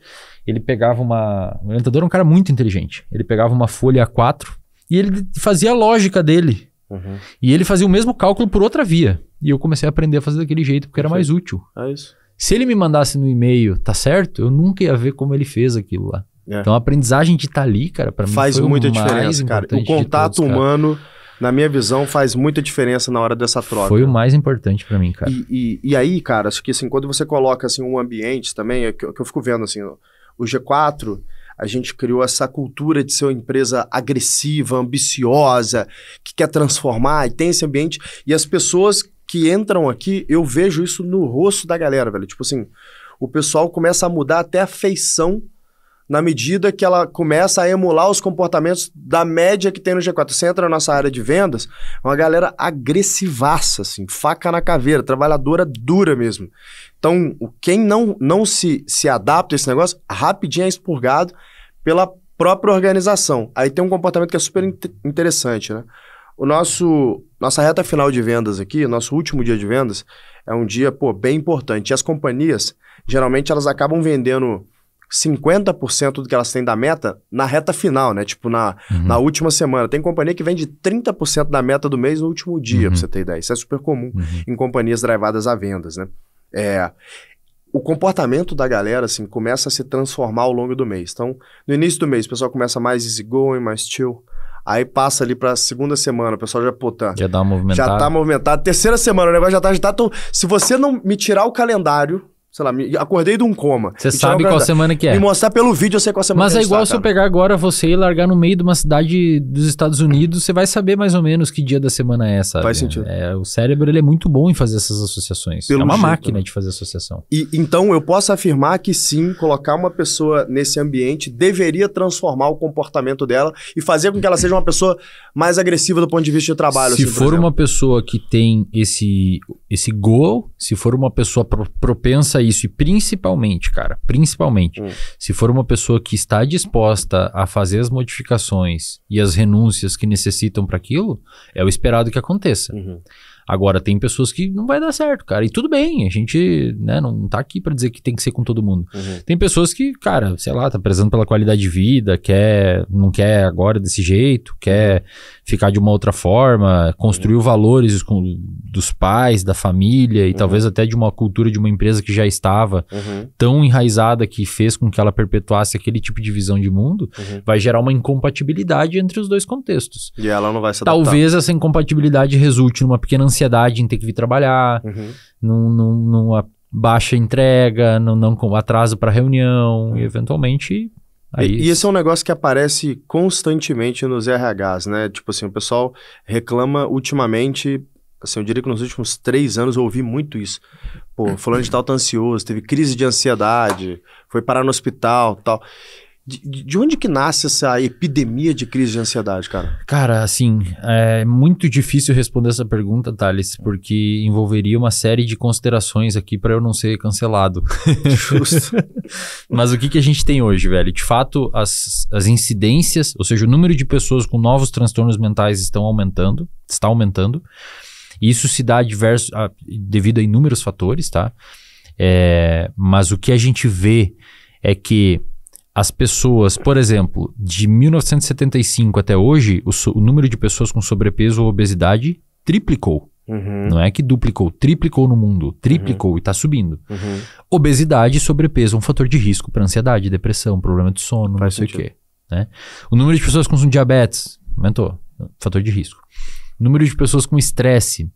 Ele pegava uma. O orientador era um cara muito inteligente. Ele pegava uma folha A4 e ele fazia a lógica dele. Uhum. E ele fazia o mesmo cálculo por outra via. E eu comecei a aprender a fazer daquele jeito, porque era mais útil. É isso. Se ele me mandasse no e-mail, tá certo? Eu nunca ia ver como ele fez aquilo lá. É. Então a aprendizagem de estar tá ali, cara, para mim faz muita diferença, cara. O contato todos, humano cara na minha visão, faz muita diferença na hora dessa troca. Foi o mais importante para mim, cara. E, e, e, aí, cara, acho que assim, quando você coloca assim, um ambiente também, é que, eu, que eu fico vendo assim, o G4, a gente criou essa cultura de ser uma empresa agressiva, ambiciosa, que quer transformar e tem esse ambiente. E as pessoas que entram aqui, eu vejo isso no rosto da galera, velho. Tipo assim, o pessoal começa a mudar até a feição na medida que ela começa a emular os comportamentos da média que tem no G4. Você entra na nossa área de vendas, uma galera agressivaça, assim, faca na caveira, trabalhadora dura mesmo. Então, quem não, não se, se adapta a esse negócio, rapidinho é expurgado pela própria organização. Aí tem um comportamento que é super interessante, né? O nosso nossa reta final de vendas aqui, nosso último dia de vendas é um dia, pô, bem importante. E as companhias, geralmente elas acabam vendendo 50% do que elas têm da meta na reta final, né? Tipo, na, uhum. na última semana. Tem companhia que vende 30% da meta do mês no último dia, uhum. pra você ter ideia. Isso é super comum uhum. em companhias drivadas a vendas, né? É, o comportamento da galera, assim, começa a se transformar ao longo do mês. Então, no início do mês, o pessoal começa mais easygoing, mais chill. Aí passa ali pra segunda semana, o pessoal já, puta. Tá, já dá um movimentado Já tá movimentado. Terceira semana, o negócio já tá agitado. Tá então, se você não me tirar o calendário sei lá, me, acordei de um coma. Você sabe qual semana que é. Me mostrar pelo vídeo, eu sei qual semana Mas que é. Mas é igual está, se cara. eu pegar agora você e largar no meio de uma cidade dos Estados Unidos, você vai saber mais ou menos que dia da semana é, essa. Faz sentido. É, o cérebro, ele é muito bom em fazer essas associações. Pelo é uma jeito, máquina né? de fazer associação. E Então, eu posso afirmar que sim, colocar uma pessoa nesse ambiente deveria transformar o comportamento dela e fazer com que ela seja uma pessoa mais agressiva do ponto de vista de trabalho. Se assim, for uma pessoa que tem esse, esse goal, se for uma pessoa pro, propensa a isso. E principalmente, cara, principalmente, hum. se for uma pessoa que está disposta a fazer as modificações e as renúncias que necessitam para aquilo, é o esperado que aconteça. Uhum. Agora, tem pessoas que não vai dar certo, cara. E tudo bem, a gente né, não tá aqui para dizer que tem que ser com todo mundo. Uhum. Tem pessoas que, cara, sei lá, tá prezando pela qualidade de vida, quer, não quer agora desse jeito, quer uhum ficar de uma outra forma, construir uhum. valores dos pais, da família e uhum. talvez até de uma cultura de uma empresa que já estava uhum. tão enraizada que fez com que ela perpetuasse aquele tipo de visão de mundo, uhum. vai gerar uma incompatibilidade entre os dois contextos. E ela não vai se adaptar. Talvez essa incompatibilidade resulte numa pequena ansiedade em ter que vir trabalhar, uhum. num, num, numa baixa entrega, num, não atraso para reunião uhum. e eventualmente é Aí... E, esse é um negócio que aparece constantemente nos RHs, né? Tipo assim, o pessoal reclama ultimamente, assim, eu diria que nos últimos três anos eu ouvi muito isso. Pô, fulano de tal tá ansioso, teve crise de ansiedade, foi parar no hospital tal. De, de onde que nasce essa epidemia de crise de ansiedade, cara? Cara, assim, é muito difícil responder essa pergunta, Thales, porque envolveria uma série de considerações aqui para eu não ser cancelado. Justo. Mas o que, que a gente tem hoje, velho? De fato, as, as incidências, ou seja, o número de pessoas com novos transtornos mentais estão aumentando, está aumentando. E isso se dá diverso, a, devido a inúmeros fatores, tá? É, mas o que a gente vê é que as pessoas, por exemplo, de 1975 até hoje, o, so, o número de pessoas com sobrepeso ou obesidade triplicou. Uhum. Não é que duplicou, triplicou no mundo, triplicou uhum. e está subindo. Uhum. Obesidade e sobrepeso é um fator de risco para ansiedade, depressão, problema de sono, Faz não sei o quê. Né? O número de pessoas com diabetes aumentou, fator de risco. O número de pessoas com estresse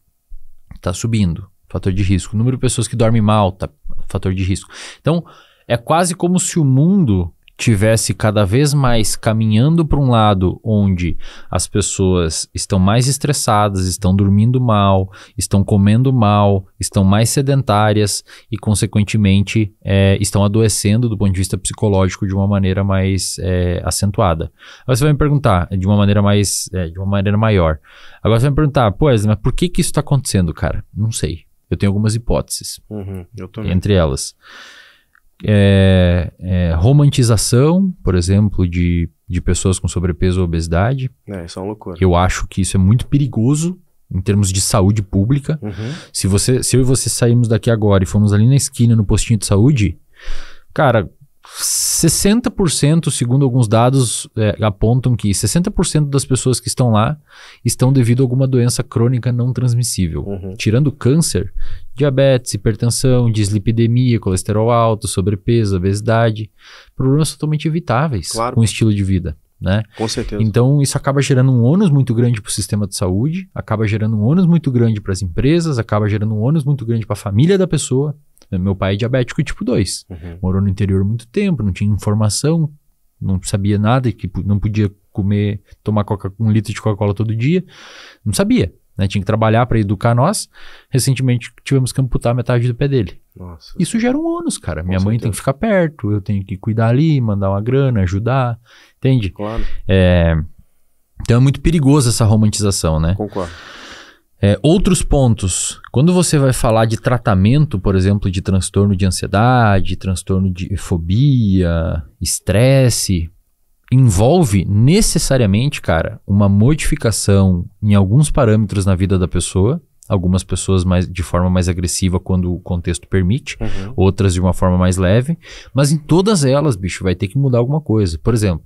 está subindo, fator de risco. O número de pessoas que dormem mal, tá, fator de risco. Então, é quase como se o mundo tivesse cada vez mais caminhando para um lado onde as pessoas estão mais estressadas, estão dormindo mal, estão comendo mal, estão mais sedentárias e, consequentemente, é, estão adoecendo do ponto de vista psicológico de uma maneira mais é, acentuada. Agora você vai me perguntar de uma maneira mais, é, de uma maneira maior. Agora você vai me perguntar, pois, mas por que que isso está acontecendo, cara? Não sei. Eu tenho algumas hipóteses. Uhum, eu também. Entre elas é, é, romantização, por exemplo, de, de pessoas com sobrepeso ou obesidade. É, isso é uma loucura. Eu acho que isso é muito perigoso em termos de saúde pública. Uhum. Se, você, se eu e você sairmos daqui agora e formos ali na esquina, no postinho de saúde, cara, 60%, segundo alguns dados, é, apontam que 60% das pessoas que estão lá estão devido a alguma doença crônica não transmissível. Uhum. Tirando câncer, diabetes, hipertensão, dislipidemia, colesterol alto, sobrepeso, obesidade. Problemas totalmente evitáveis claro. com o estilo de vida. Né? Com certeza. Então, isso acaba gerando um ônus muito grande para o sistema de saúde, acaba gerando um ônus muito grande para as empresas, acaba gerando um ônus muito grande para a família da pessoa. Né? Meu pai é diabético tipo 2. Uhum. Morou no interior muito tempo, não tinha informação, não sabia nada, que tipo, não podia comer, tomar coca, um litro de Coca-Cola todo dia. Não sabia. Né? Tinha que trabalhar para educar nós. Recentemente tivemos que amputar metade do pé dele. Nossa. Isso gera um ônus, cara. Minha mãe tem que ficar perto, eu tenho que cuidar ali, mandar uma grana, ajudar, entende? Claro. É... Então é muito perigoso essa romantização, né? Concordo. É, outros pontos. Quando você vai falar de tratamento, por exemplo, de transtorno de ansiedade, transtorno de fobia, estresse, envolve necessariamente, cara, uma modificação em alguns parâmetros na vida da pessoa. Algumas pessoas mais, de forma mais agressiva quando o contexto permite, uhum. outras de uma forma mais leve. Mas em todas elas, bicho, vai ter que mudar alguma coisa. Por exemplo,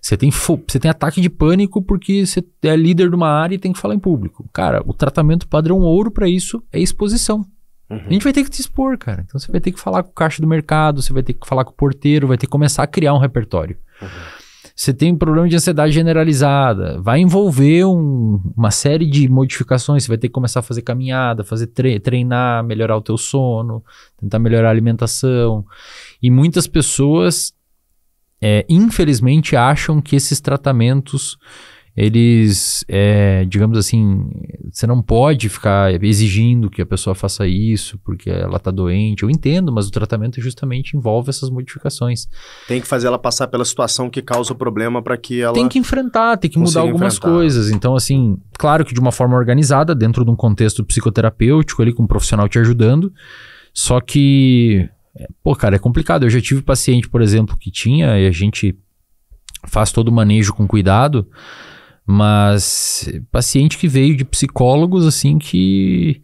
você tem, você tem ataque de pânico porque você é líder de uma área e tem que falar em público. Cara, o tratamento padrão ouro para isso é exposição. Uhum. A gente vai ter que te expor, cara. Então você vai ter que falar com o caixa do mercado, você vai ter que falar com o porteiro, vai ter que começar a criar um repertório. Uhum. Você tem um problema de ansiedade generalizada, vai envolver um, uma série de modificações. Você vai ter que começar a fazer caminhada, fazer tre treinar, melhorar o teu sono, tentar melhorar a alimentação. E muitas pessoas é, infelizmente acham que esses tratamentos eles, é, digamos assim, você não pode ficar exigindo que a pessoa faça isso porque ela está doente. Eu entendo, mas o tratamento justamente envolve essas modificações. Tem que fazer ela passar pela situação que causa o problema para que ela. Tem que enfrentar, tem que mudar algumas enfrentar. coisas. Então, assim, claro que de uma forma organizada, dentro de um contexto psicoterapêutico, ali com um profissional te ajudando, só que é, pô, cara, é complicado. Eu já tive paciente, por exemplo, que tinha e a gente faz todo o manejo com cuidado, mas paciente que veio de psicólogos assim que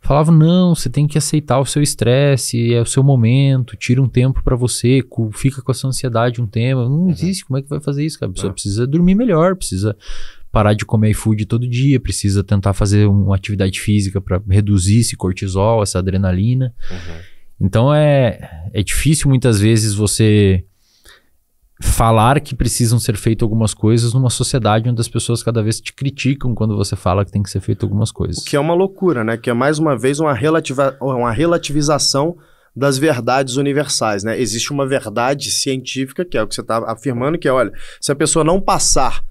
falavam não, você tem que aceitar o seu estresse, é o seu momento, tira um tempo para você, fica com a sua ansiedade um tempo. Não uhum. existe, como é que vai fazer isso, cara? A pessoa uhum. precisa dormir melhor, precisa parar de comer iFood todo dia, precisa tentar fazer uma atividade física para reduzir esse cortisol, essa adrenalina. Uhum. Então é, é difícil muitas vezes você falar que precisam ser feitas algumas coisas numa sociedade onde as pessoas cada vez te criticam quando você fala que tem que ser feito algumas coisas. O que é uma loucura, né? Que é mais uma vez uma, relativa, uma relativização das verdades universais, né? Existe uma verdade científica, que é o que você está afirmando, que é, olha, se a pessoa não passar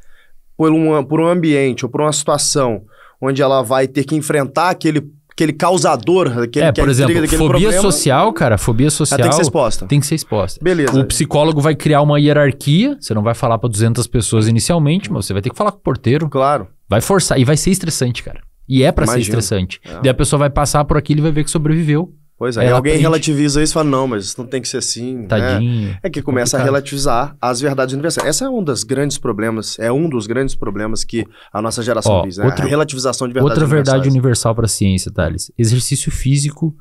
por um, por um ambiente ou por uma situação onde ela vai ter que enfrentar aquele aquele causador, aquele é, que por exemplo, fobia problema, social, cara, fobia social tem que ser exposta. Tem que ser exposta. Beleza. O psicólogo vai criar uma hierarquia, você não vai falar para 200 pessoas inicialmente, mas você vai ter que falar com o porteiro. Claro. Vai forçar e vai ser estressante, cara. E é para ser estressante. É. Daí a pessoa vai passar por aquilo e vai ver que sobreviveu. Pois é, é alguém aprende. relativiza isso e fala, não, mas não tem que ser assim. Né? Tadinho. Né? É que começa complicado. a relativizar as verdades universais. Essa é um dos grandes problemas, é um dos grandes problemas que a nossa geração Ó, diz, né? Outra, a relativização de verdades Outra verdade universal para a ciência, Thales. Exercício físico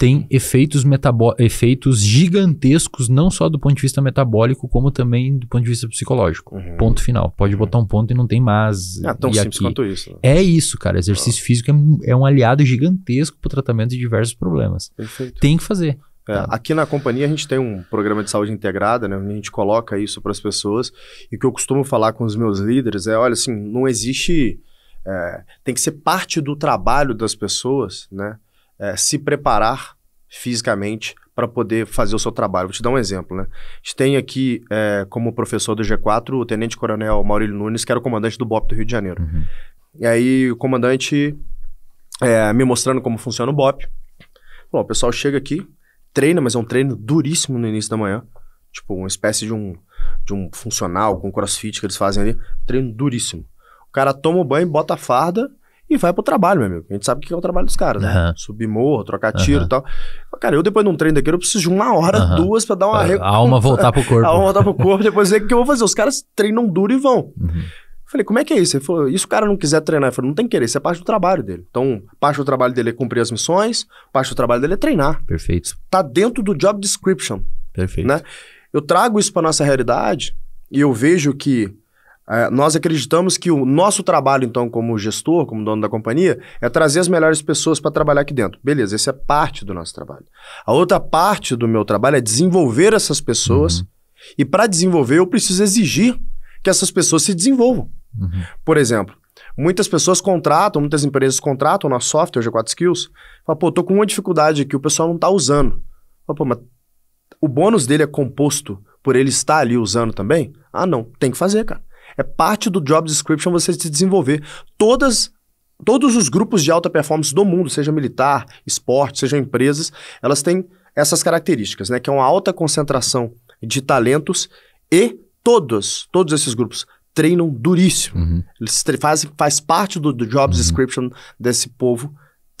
tem efeitos, metabo efeitos gigantescos, não só do ponto de vista metabólico, como também do ponto de vista psicológico. Uhum. Ponto final. Pode uhum. botar um ponto e não tem mais. É tão simples aqui. quanto isso. Né? É isso, cara. Exercício ah. físico é, é, um aliado gigantesco para o tratamento de diversos problemas. Perfeito. Tem que fazer. É, tá? Aqui na companhia a gente tem um programa de saúde integrada, né? Onde a gente coloca isso para as pessoas. E o que eu costumo falar com os meus líderes é: olha, assim, não existe. É, tem que ser parte do trabalho das pessoas, né? é, se preparar fisicamente para poder fazer o seu trabalho. Vou te dar um exemplo, né? A gente tem aqui é, como professor do G4 o tenente-coronel Maurílio Nunes, que era o comandante do BOP do Rio de Janeiro. Uhum. E aí o comandante é, me mostrando como funciona o BOP. Bom, o pessoal chega aqui, treina, mas é um treino duríssimo no início da manhã. Tipo, uma espécie de um, de um funcional com crossfit que eles fazem ali. Treino duríssimo. O cara toma o banho, bota a farda e vai pro trabalho, meu amigo. A gente sabe o que é o trabalho dos caras, né? Subir morro, trocar tiro e uhum. tal. Cara, eu depois de um treino daquele, eu preciso de uma hora, uhum. duas para dar uma... A, a alma voltar pro corpo. a alma voltar pro corpo, depois ver o que eu vou fazer. Os caras treinam duro e vão. Uhum. Falei, como é que é isso? Ele falou, isso o cara não quiser treinar? Eu falei, não tem que querer, isso é parte do trabalho dele. Então, parte do trabalho dele é cumprir as missões, parte do trabalho dele é treinar. Perfeito. Tá dentro do job description. Perfeito. Né? Eu trago isso pra nossa realidade e eu vejo que é, nós acreditamos que o nosso trabalho, então, como gestor, como dono da companhia, é trazer as melhores pessoas para trabalhar aqui dentro. Beleza, esse é parte do nosso trabalho. A outra parte do meu trabalho é desenvolver essas pessoas. Uhum. E para desenvolver, eu preciso exigir que essas pessoas se desenvolvam. Uhum. Por exemplo, muitas pessoas contratam, muitas empresas contratam o nosso software, o G4 Skills, fala, pô, tô com uma dificuldade aqui, o pessoal não está usando. Fala, pô, mas o bônus dele é composto por ele estar ali usando também? Ah, não, tem que fazer, cara. É parte do job description você se desenvolver. Todas todos os grupos de alta performance do mundo, seja militar, esporte, seja empresas, elas têm essas características, né? Que é uma alta concentração de talentos e todos, todos esses grupos treinam duríssimo. Uhum. Eles fazem, faz parte do, do job uhum. description desse povo treinar. Então,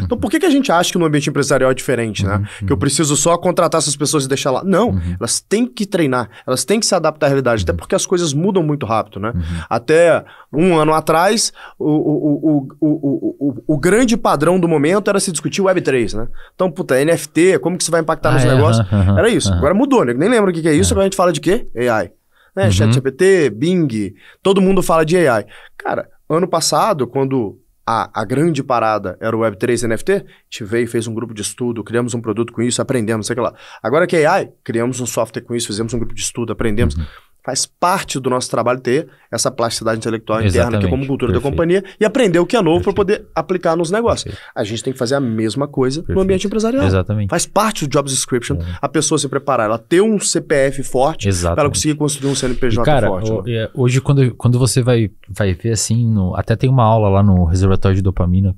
uhum. Então, por que, que a gente acha que no ambiente empresarial é diferente, né? Uhum. Que eu uhum. preciso só contratar essas pessoas e deixar lá. Não, uhum. elas têm que treinar, elas têm que se adaptar à realidade, até uhum. porque as coisas mudam muito rápido, né? Uhum. Até um ano atrás, o, o, o, o, o, o, grande padrão do momento era se discutir Web3, né? Então, puta, NFT, como que isso vai impactar ah, nos é, negócios? era isso. Agora mudou, né? nem lembro o que, que é isso, é. agora a gente fala de quê? AI. Né? ChatGPT, Bing, todo mundo fala de AI. Cara, ano passado, quando a, a grande parada era o Web3 NFT, a gente veio, fez um grupo de estudo, criamos um produto com isso, aprendemos, sei lá. Agora que é AI, criamos um software com isso, fizemos um grupo de estudo, aprendemos. Uhum. Faz parte do nosso trabalho ter essa plasticidade intelectual Exatamente. interna aqui como cultura Perfeito. da companhia e aprender o que é novo para poder aplicar nos negócios. Perfeito. A gente tem que fazer a mesma coisa Perfeito. no ambiente empresarial. Exatamente. Faz parte do job description é. a pessoa se preparar, ela ter um CPF forte para ela conseguir construir um CNPJ e cara, forte. O, né? É, hoje, quando, quando você vai, vai ver assim, no, até tem uma aula lá no reservatório de dopamina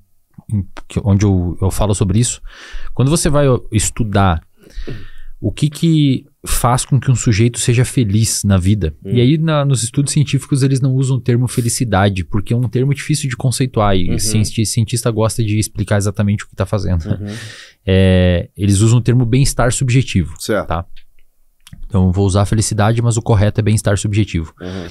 onde eu, eu falo sobre isso. Quando você vai estudar o que que faz com que um sujeito seja feliz na vida. Hum. E aí, na, nos estudos científicos, eles não usam o termo felicidade, porque é um termo difícil de conceituar e uhum. cientista, cientista gosta de explicar exatamente o que está fazendo. Uhum. É, eles usam o termo bem-estar subjetivo. Certo. Tá? Então, vou usar felicidade, mas o correto é bem-estar subjetivo. Uhum.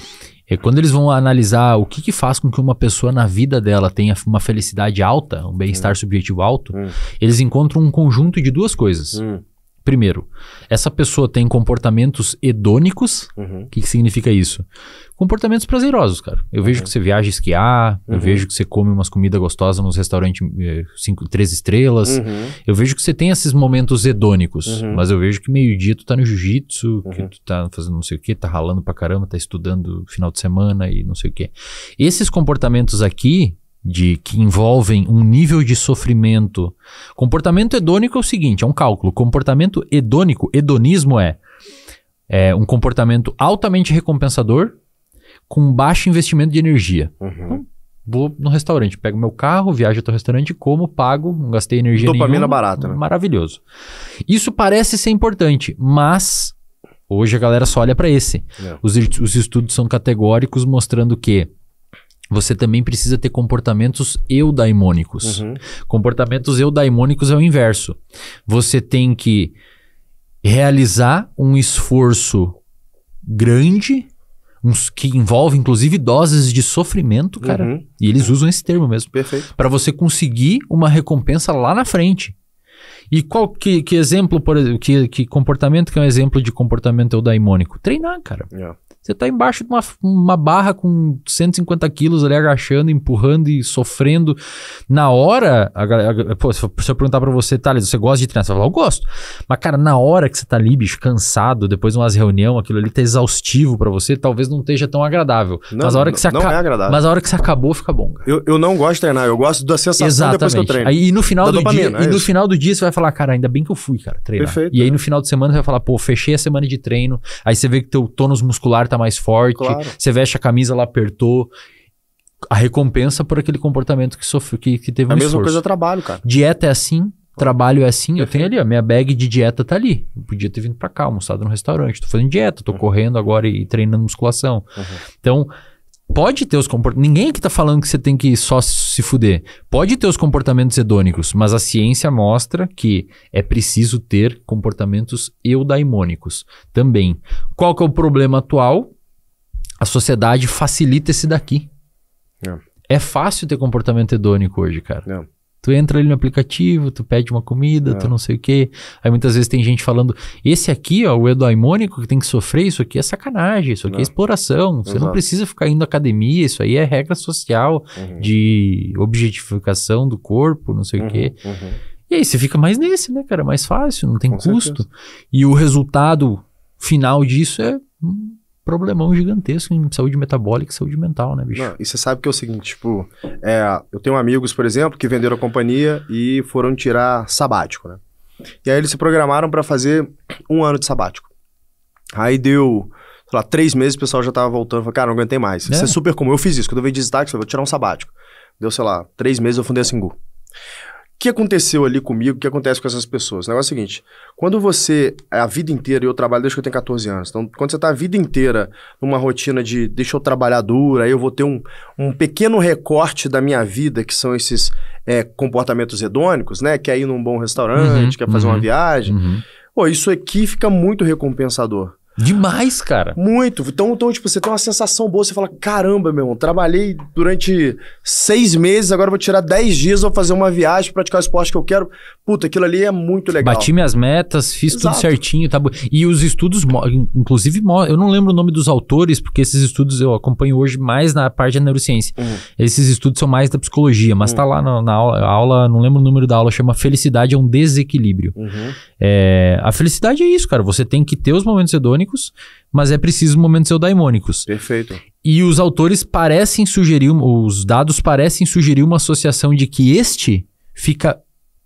É quando eles vão analisar o que, que faz com que uma pessoa na vida dela tenha uma felicidade alta, um bem-estar uhum. subjetivo alto, uhum. eles encontram um conjunto de duas coisas. Hum. Primeiro, essa pessoa tem comportamentos hedônicos. O uhum. que, que, significa isso? Comportamentos prazerosos, cara. Eu uhum. vejo que você viaja esquiar, uhum. eu vejo que você come umas comidas gostosas nos restaurantes eh, cinco, três estrelas. Uhum. Eu vejo que você tem esses momentos hedônicos, uhum. mas eu vejo que meio-dia tu tá no jiu-jitsu, que uhum. tu tá fazendo não sei o que, tá ralando pra caramba, tá estudando final de semana e não sei o que. Esses comportamentos aqui, de que envolvem um nível de sofrimento. Comportamento hedônico é o seguinte, é um cálculo. Comportamento hedônico, hedonismo é, é um comportamento altamente recompensador com baixo investimento de energia. Uhum. Então, vou no restaurante, pego meu carro, viajo até o restaurante, como, pago, não gastei energia Dopamina nenhuma. barata, né? Maravilhoso. Isso parece ser importante, mas hoje a galera só olha para esse. É. Os, os estudos são categóricos mostrando que você também precisa ter comportamentos eudaimônicos. Uhum. Comportamentos eudaimônicos é o inverso. Você tem que realizar um esforço grande, uns que envolve inclusive doses de sofrimento, cara. Uhum. E eles usam esse termo mesmo. Perfeito. Para você conseguir uma recompensa lá na frente. E qual que, que exemplo, por que, que comportamento que é um exemplo de comportamento eudaimônico? Treinar, cara. Yeah. Você tá embaixo de uma, uma barra com 150 quilos ali agachando, empurrando e sofrendo. Na hora, a, a, pô, se eu perguntar para você, Thales, você gosta de treinar? Você vai falar, eu gosto. Mas, cara, na hora que você tá ali, bicho, cansado, depois de umas reunião, aquilo ali tá exaustivo para você, talvez não esteja tão agradável. Não, mas a hora que você não é agradável. Mas a hora que você acabou, fica bom. Cara. Eu, eu não gosto de treinar, eu gosto da sensação Exatamente. depois que eu treino. Aí, e no final do dia, é e no final do dia você vai falar, cara, ainda bem que eu fui, cara, treinar. Perfeito, e aí é. no final de semana você vai falar, pô, fechei a semana de treino, aí você vê que teu tônus muscular tá Tá mais forte, claro. você veste a camisa, ela apertou. A recompensa por aquele comportamento que sofreu, que, que teve é um um A mesma esforço. coisa trabalho, cara. Dieta é assim, trabalho é assim, eu tenho ali, a minha bag de dieta tá ali. Eu podia ter vindo para cá, almoçado no restaurante, tô fazendo dieta, tô uhum. correndo agora e, e treinando musculação. Uhum. Então, Pode ter os comportamentos. Ninguém aqui tá falando que você tem que só se fuder. Pode ter os comportamentos hedônicos, mas a ciência mostra que é preciso ter comportamentos eudaimônicos também. Qual que é o problema atual? A sociedade facilita esse daqui. É. é fácil ter comportamento hedônico hoje, cara. É. Tu entra ali no aplicativo, tu pede uma comida, é. tu não sei o quê. Aí muitas vezes tem gente falando, esse aqui, ó, o Edoimônico, que tem que sofrer, isso aqui é sacanagem, isso aqui é não. é exploração. Você Exato. não precisa ficar indo à academia, isso aí é regra social uhum. de objetificação do corpo, não sei uhum, o quê. Uhum, uhum. E aí você fica mais nesse, né, cara? Mais fácil, não tem Com custo. Certeza. E o resultado final disso é hum, problemão gigantesco em saúde metabólica e saúde mental, né, bicho? Não, e você sabe que é o seguinte, tipo, é, eu tenho amigos, por exemplo, que venderam a companhia e foram tirar sabático, né? E aí eles se programaram para fazer um ano de sabático. Aí deu, sei lá, três meses, o pessoal já tava voltando, falou, cara, não aguentei mais. É. Isso é super comum. Eu fiz isso, quando eu veio de destaque, eu falei, vou tirar um sabático. Deu, sei lá, três meses eu fundei a Singu que aconteceu ali comigo, o que acontece com essas pessoas? O negócio é o seguinte: quando você, a vida inteira, eu trabalho desde que eu tenho 14 anos, então quando você está a vida inteira numa rotina de deixa eu trabalhar dura, aí eu vou ter um, um pequeno recorte da minha vida, que são esses é, comportamentos hedônicos, né? Que ir num bom restaurante, uhum, quer fazer uhum, uma viagem. Uhum. Pô, isso aqui fica muito recompensador. Demais, cara. Muito. Então, então, tipo, você tem uma sensação boa, você fala: caramba, meu irmão, trabalhei durante seis meses, agora vou tirar dez dias, vou fazer uma viagem, praticar o esporte que eu quero. Puta, aquilo ali é muito legal. Bati minhas metas, fiz Exato. tudo certinho, tá bom. E os estudos, inclusive, eu não lembro o nome dos autores, porque esses estudos eu acompanho hoje mais na parte da neurociência. Uhum. Esses estudos são mais da psicologia, mas tá uhum. tá lá na, na aula, aula, não lembro o número da aula, chama Felicidade é um Desequilíbrio. Uhum. É, a felicidade é isso, cara. Você tem que ter os momentos hedônicos daimônicos, mas é preciso momentos eudaimônicos. Perfeito. E os autores parecem sugerir, os dados parecem sugerir uma associação de que este fica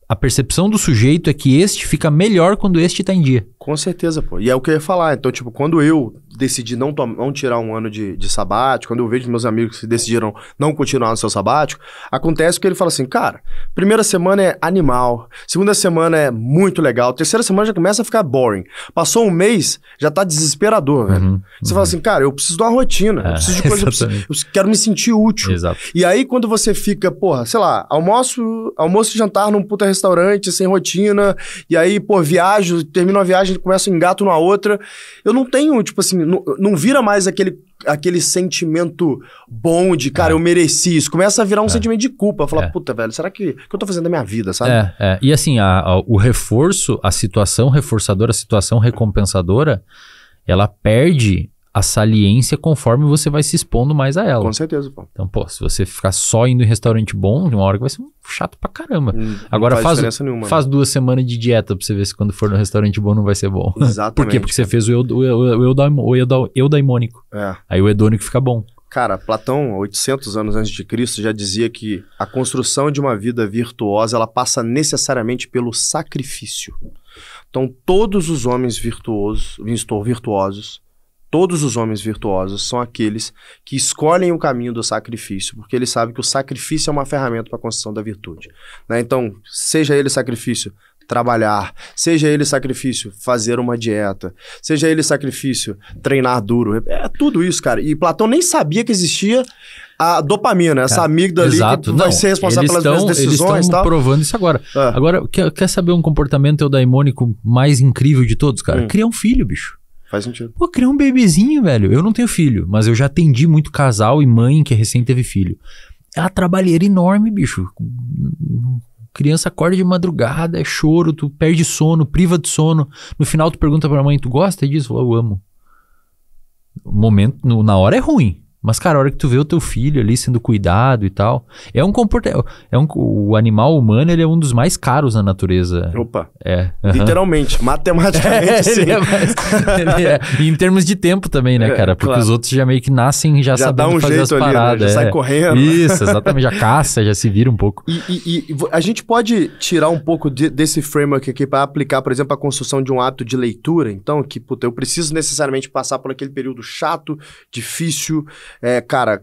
a percepção do sujeito é que este fica melhor quando este está em dia. Com certeza, pô. E é o que eu ia falar. Então, tipo, quando eu decidi não, não tirar um ano de, de sabático, quando eu vejo meus amigos que decidiram não continuar no seu sabático, acontece que ele fala assim, cara, primeira semana é animal, segunda semana é muito legal, terceira semana já começa a ficar boring. Passou um mês, já tá desesperador, velho. Uhum, você uhum. fala assim, cara, eu preciso de uma rotina, é, eu preciso de coisa, eu, preciso, eu, quero me sentir útil. Exato. E aí quando você fica, porra, sei lá, almoço, almoço e jantar num puta restaurante, sem rotina, e aí, pô, viajo, termino a viagem, começo engato na outra, eu não tenho, tipo assim, não, não vira mais aquele, aquele sentimento bom de, cara, é. eu mereci isso. Começa a virar um é. sentimento de culpa. Falar, é. puta, velho, será que, que eu tô fazendo da é minha vida, sabe? É, é, E assim, a, a, o reforço, a situação reforçadora, a situação recompensadora, ela perde a saliência conforme você vai se expondo mais a ela. Com certeza, pô. Então, pô, se você ficar só indo em restaurante bom, de uma hora que vai ser chato pra caramba. Hum, Agora não faz, faz, nenhuma, faz né? duas semanas de dieta pra você ver se quando for no restaurante bom não vai ser bom. Exatamente. Por quê? Porque você fez o, eu, o, eu, o, eu, eudaimônico. É. Aí o hedônico fica bom. Cara, Platão, 800 anos antes de Cristo, já dizia que a construção de uma vida virtuosa, ela passa necessariamente pelo sacrifício. Então, todos os homens virtuosos, virtuosos Todos os homens virtuosos são aqueles que escolhem o caminho do sacrifício, porque eles sabem que o sacrifício é uma ferramenta para a construção da virtude. Né? Então, seja ele sacrifício trabalhar, seja ele sacrifício fazer uma dieta, seja ele sacrifício treinar duro, é tudo isso, cara. E Platão nem sabia que existia a dopamina, cara, essa amígdala exato. ali que vai Não, ser responsável pelas estão, minhas decisões. Eles estão provando isso agora. É. Agora, quer, quer saber um comportamento eudaimônico mais incrível de todos, cara? Hum. Criar um filho, bicho. Faz sentido. Pô, criar um bebezinho, velho. Eu não tenho filho, mas eu já atendi muito casal e mãe que recém teve filho. É uma trabalheira enorme, bicho. Criança acorda de madrugada, é choro, tu perde sono, priva de sono. No final tu pergunta pra mãe, tu gosta disso? Eu amo. O momento, no, na hora é ruim, mas, cara, a hora que tu vê o teu filho ali sendo cuidado e tal, é um comportamento. É um, o animal humano ele é um dos mais caros na natureza. Opa. É. Uhum. Literalmente, é, matematicamente, é, sim. É mais, é. E em termos de tempo também, né, é, cara? Porque claro. os outros já meio que nascem já, já sabendo dá um fazer jeito as paradas. Ali, né? Já sai é. correndo. Isso, exatamente. Já caça, já se vira um pouco. E, e, e a gente pode tirar um pouco de, desse framework aqui para aplicar, por exemplo, a construção de um ato de leitura, então, que, puta, eu preciso necessariamente passar por aquele período chato, difícil é, cara,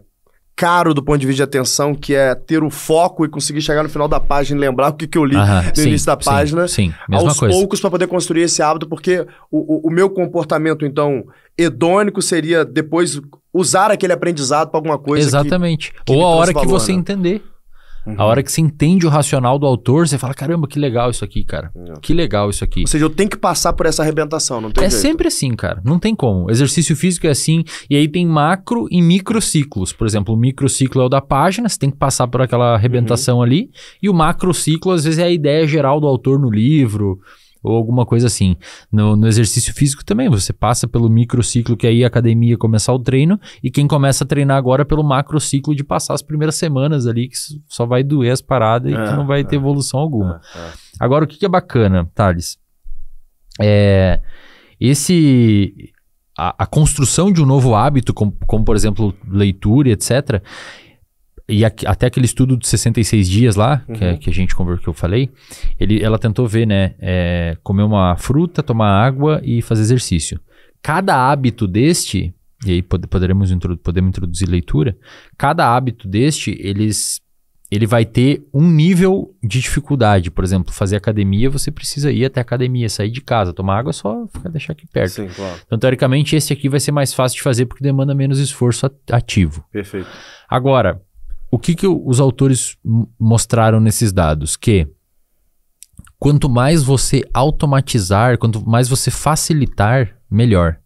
caro do ponto de vista de atenção, que é ter o foco e conseguir chegar no final da página e lembrar o que, que eu li no sim, início da página. Sim, sim, aos coisa. poucos para poder construir esse hábito, porque o, o, o, meu comportamento, então, hedônico seria depois usar aquele aprendizado para alguma coisa. Exatamente. Que, que Ou a hora que você né? entender. Uhum. A hora que você entende o racional do autor, você fala: caramba, que legal isso aqui, cara. Uhum. Que legal isso aqui. Ou seja, eu tenho que passar por essa arrebentação, não tem É jeito. sempre assim, cara. Não tem como. Exercício físico é assim. E aí tem macro e micro ciclos. Por exemplo, o micro ciclo é o da página, você tem que passar por aquela arrebentação uhum. ali. E o macro ciclo, às vezes, é a ideia geral do autor no livro ou alguma coisa assim. No, no, exercício físico também, você passa pelo microciclo, que aí a academia começar o treino, e quem começa a treinar agora é pelo macrociclo de passar as primeiras semanas ali, que só vai doer as paradas e que é, não vai é. ter evolução alguma. É, agora, o que, que, é bacana, Thales? É, esse. A, a construção de um novo hábito, como, como por exemplo leitura, etc., e a, até aquele estudo de 66 dias lá, é uhum. que, que, a gente conversou, que eu falei, ele, ela tentou ver, né? É, comer uma fruta, tomar água e fazer exercício. Cada hábito deste, e aí pod, poderemos introdu podemos introduzir leitura, cada hábito deste, eles ele vai ter um nível de dificuldade. Por exemplo, fazer academia, você precisa ir até a academia, sair de casa, tomar água, só ficar, deixar aqui perto. Sim, claro. Então, teoricamente, esse aqui vai ser mais fácil de fazer porque demanda menos esforço ativo. Perfeito. Agora, o que, que os autores mostraram nesses dados? Que quanto mais você automatizar, quanto mais você facilitar, melhor.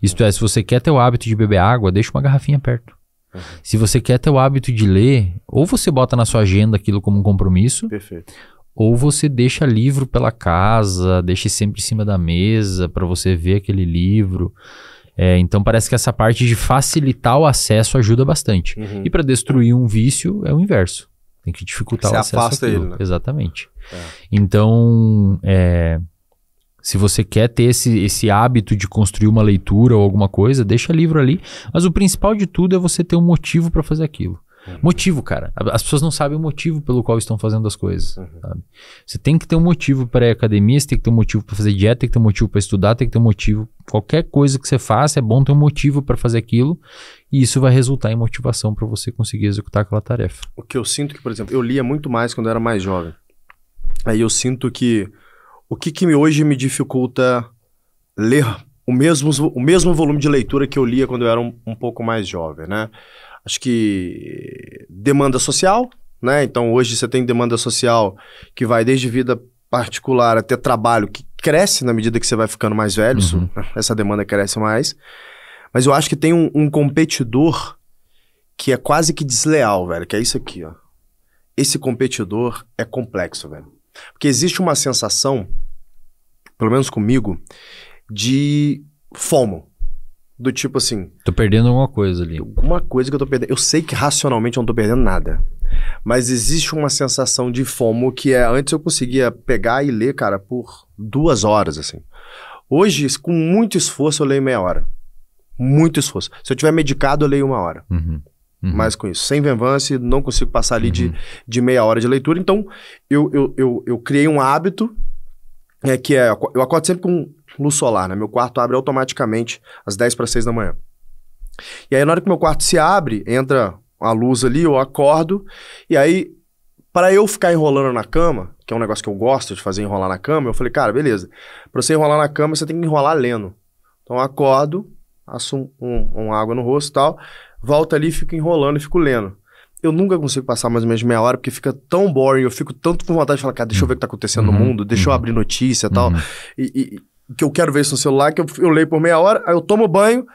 Isto é, se você quer ter o hábito de beber água, deixa uma garrafinha perto. Uhum. Se você quer ter o hábito de ler, ou você bota na sua agenda aquilo como um compromisso, Perfeito. ou você deixa livro pela casa, deixa sempre em cima da mesa para você ver aquele livro. É, então parece que essa parte de facilitar o acesso ajuda bastante. Uhum. E para destruir um vício é o inverso. Tem que dificultar o acesso. Você afasta ele, né? Exatamente. É. Então, é, se você quer ter esse, esse hábito de construir uma leitura ou alguma coisa, deixa livro ali. Mas o principal de tudo é você ter um motivo para fazer aquilo. Uhum. Motivo, cara. As pessoas não sabem o motivo pelo qual estão fazendo as coisas. Uhum. Você tem que ter um motivo para ir à academia, você tem que ter um motivo para fazer dieta, tem que ter um motivo para estudar, tem que ter um motivo. Qualquer coisa que você faça, é bom ter um motivo para fazer aquilo. E isso vai resultar em motivação para você conseguir executar aquela tarefa. O que eu sinto que, por exemplo, eu lia muito mais quando eu era mais jovem. Aí eu sinto que o que, que hoje me dificulta ler o mesmo, o mesmo volume de leitura que eu lia quando eu era um, um pouco mais jovem, né? acho que demanda social, né? Então hoje você tem demanda social que vai desde vida particular até trabalho, que cresce na medida que você vai ficando mais velho, uhum. essa demanda cresce mais. Mas eu acho que tem um, um, competidor que é quase que desleal, velho, que é isso aqui, ó. Esse competidor é complexo, velho. Porque existe uma sensação, pelo menos comigo, de FOMO do tipo assim. Tô perdendo alguma coisa ali. Alguma coisa que eu tô perdendo. Eu sei que racionalmente eu não tô perdendo nada. Mas existe uma sensação de fomo que é. Antes eu conseguia pegar e ler, cara, por duas horas, assim. Hoje, com muito esforço, eu leio meia hora. Muito esforço. Se eu tiver medicado, eu leio uma hora. Uhum. Uhum. Mas com isso, sem venvance, não consigo passar ali uhum. de, de meia hora de leitura. Então, eu, eu, eu, eu criei um hábito é, que é. Eu acordo sempre com luz solar, né? Meu quarto abre automaticamente às 10 para 6 da manhã. E aí, na hora que meu quarto se abre, entra a luz ali, eu acordo, e aí, para eu ficar enrolando na cama, que é um negócio que eu gosto de fazer enrolar na cama, eu falei, cara, beleza. Para você enrolar na cama, você tem que enrolar lendo. Então, eu acordo, assumo um, um água no rosto e tal, volto ali, fico enrolando e fico lendo eu nunca consigo passar mais ou menos meia hora, porque fica tão boring, eu fico tanto com vontade de falar, cara, deixa eu ver o que tá acontecendo uhum, no mundo, deixa eu uhum, abrir notícia uhum. tal. e tal. Uhum. E, que eu quero ver isso no celular, que eu, eu leio por meia hora, aí eu tomo banho,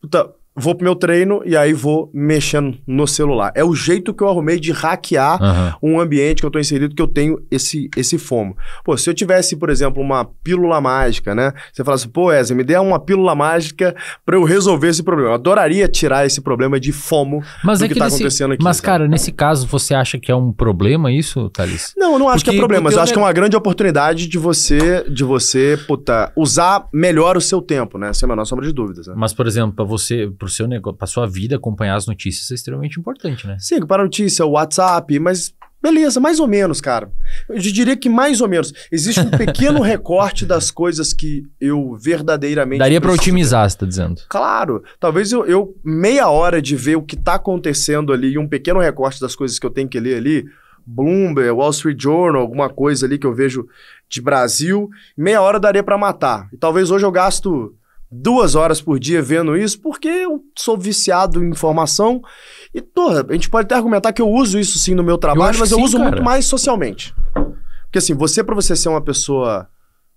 puta, vou pro meu treino e aí vou mexendo no celular. É o jeito que eu arrumei de hackear uhum. um ambiente que eu tô inserido, que eu tenho esse, esse fomo. Pô, se eu tivesse, por exemplo, uma pílula mágica, né? Você falasse, pô, Ezra, me dê uma pílula mágica para eu resolver esse problema. Eu adoraria tirar esse problema de fomo mas do é que, que tá nesse... acontecendo aqui. Mas, sabe? cara, nesse caso, você acha que é um problema isso, Thalys? Não, eu não acho porque, que é problema, mas eu acho que é uma grande oportunidade de você, de você, puta, usar melhor o seu tempo, né? Sem a menor sombra de dúvidas. Né? Mas, por exemplo, para você para seu negócio, para sua vida acompanhar as notícias é extremamente importante, né? Sim, para a notícia, o WhatsApp, mas beleza, mais ou menos, cara. Eu diria que mais ou menos. Existe um pequeno recorte das coisas que eu verdadeiramente daria para otimizar, você tá dizendo? Claro, talvez eu, eu meia hora de ver o que está acontecendo ali e um pequeno recorte das coisas que eu tenho que ler ali. Bloomberg, Wall Street Journal, alguma coisa ali que eu vejo de Brasil, meia hora daria para matar. E talvez hoje eu gasto duas horas por dia vendo isso, porque eu sou viciado em informação. E, porra, a gente pode até argumentar que eu uso isso sim no meu trabalho, eu mas eu sim, uso cara. muito mais socialmente. Porque assim, você, para você ser uma pessoa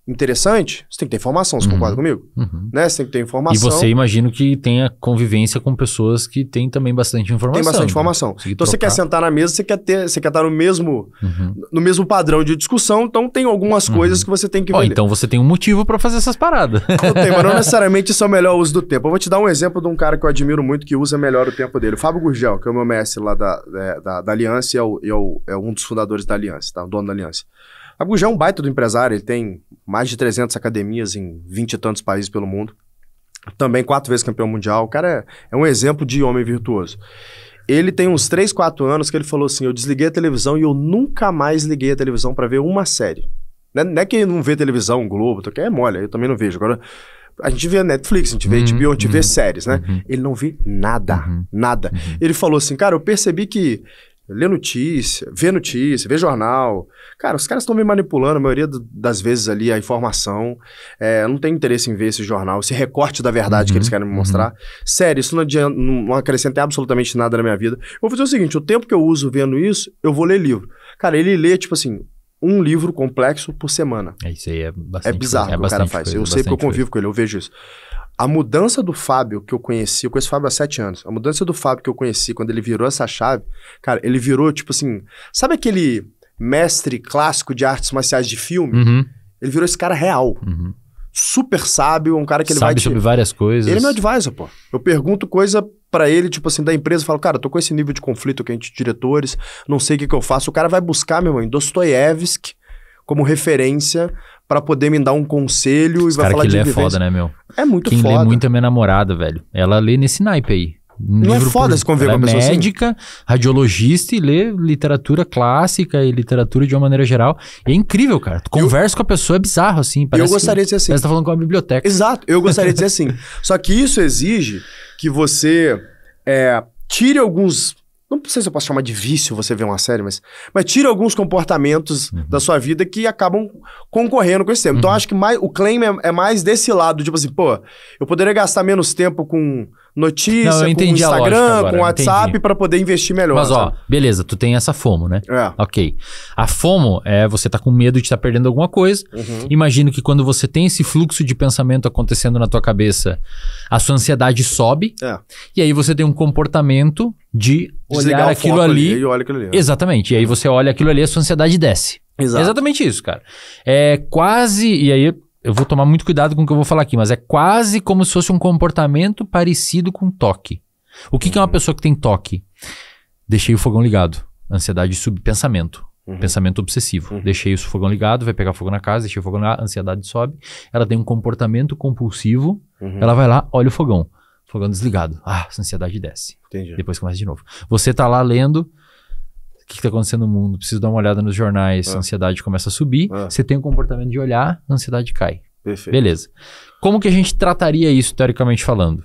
interessante, você tem que ter informação, você uhum. concorda comigo? Uhum. Né? Você tem que ter informação. E você imagino que tenha convivência com pessoas que têm também bastante informação. Tem bastante informação. Então trocar. você quer sentar na mesa, você quer ter, você quer estar no mesmo uhum. no mesmo padrão de discussão, então tem algumas uhum. coisas que você tem que oh, então você tem um motivo para fazer essas paradas. Eu tenho, mas não necessariamente isso é o melhor uso do tempo. Eu vou te dar um exemplo de um cara que eu admiro muito que usa melhor o tempo dele. O Fábio Gurgel, que é o meu mestre lá da, da, da Aliança e é, o, é, o, é um dos fundadores da Aliança, tá? o dono da Aliança. Fábio Gurgel é um baita do empresário, ele tem mais de 300 academias em 20 e tantos países pelo mundo. Também quatro vezes campeão mundial. O cara é, é um exemplo de homem virtuoso. Ele tem uns 3, 4 anos que ele falou assim: Eu desliguei a televisão e eu nunca mais liguei a televisão para ver uma série. Né, não é, que não vê televisão, Globo, que é mole, eu também não vejo. Agora, a gente vê Netflix, a gente vê uhum, HBO, a gente uhum, vê séries, né? Uhum. Ele não vê nada, uhum, nada. Uhum. Ele falou assim, cara, eu percebi que ler notícia, ver notícia, ver jornal. Cara, os caras estão me manipulando a maioria do, das vezes ali a informação. É, não tem interesse em ver esse jornal, esse recorte da verdade uhum, que eles uhum, querem me uhum. mostrar. Uhum. Sério, isso não, adianta, não acrescenta absolutamente nada na minha vida. Eu vou fazer o seguinte: o tempo que eu uso vendo isso, eu vou ler livro. Cara, ele lê, tipo assim, um livro complexo por semana. É isso aí, é, é bastante. É bizarro o que o cara faz. Coisa, eu sei porque eu convivo coisa. com ele, eu vejo isso. A mudança do Fábio que eu conheci, eu conheço o Fábio há sete anos. A mudança do Fábio que eu conheci quando ele virou essa chave, cara, ele virou tipo assim. Sabe aquele mestre clássico de artes marciais de filme? Uhum. Ele virou esse cara real. Uhum. Super sábio, um cara que ele Sabe vai. Sabe sobre várias coisas. Ele é meu advisor, pô. Eu pergunto coisa para ele, tipo assim, da empresa, falo, cara, tô com esse nível de conflito aqui entre diretores, não sei o que, que eu faço. O cara vai buscar, meu irmão, em Dostoiévski como referência para poder me dar um conselho Esse e vai falar que de lê é foda, né, meu? É muito Quem foda. Quem lê muito é minha namorada, velho. Ela lê nesse naipe aí. Um não é foda por... se conviver com uma é pessoa é médica, assim. radiologista e lê literatura clássica e literatura de uma maneira geral. E é incrível, cara. Tu conversa eu... com a pessoa, é bizarro, assim. Parece eu gostaria que... de ser assim. Parece que tá falando com a biblioteca. Exato, eu gostaria de ser assim. Só que isso exige que você é, tire alguns não sei se eu posso chamar de vício você ver uma série, mas, mas tira alguns comportamentos uhum. da sua vida que acabam concorrendo com esse tempo. Então, uhum. Então acho que mais, o claim é, é mais desse lado, tipo assim, pô, eu poderia gastar menos tempo com notícia, Não, com Instagram, agora, com WhatsApp para poder investir melhor. Mas ó, beleza, tu tem essa FOMO, né? É. Ok. A FOMO é você tá com medo de estar tá perdendo alguma coisa. Uhum. Imagino que quando você tem esse fluxo de pensamento acontecendo na tua cabeça, a sua ansiedade sobe. É. E aí você tem um comportamento de Desligar olhar aquilo ali. ali, e olha aquilo ali né? Exatamente. E aí você olha aquilo ali, a sua ansiedade desce. Exato. Exatamente isso, cara. É quase. E aí eu vou tomar muito cuidado com o que eu vou falar aqui, mas é quase como se fosse um comportamento parecido com toque. O que, uhum. que é uma uhum. pessoa que tem toque? Deixei o fogão ligado. Ansiedade sub pensamento. Uhum. Pensamento obsessivo. Uhum. Deixei o fogão ligado, vai pegar fogo na casa, deixei o fogão ligado, ansiedade sobe. Ela tem um comportamento compulsivo, uhum. ela vai lá, olha o fogão. Fogão desligado. Ah, essa ansiedade desce. Entendi. Depois começa de novo. Você tá lá lendo, o que está acontecendo no mundo, preciso dar uma olhada nos jornais, ah. a ansiedade começa a subir, ah. você tem o um comportamento de olhar, a ansiedade cai. Perfeito. Beleza. Como que a gente trataria isso, teoricamente falando?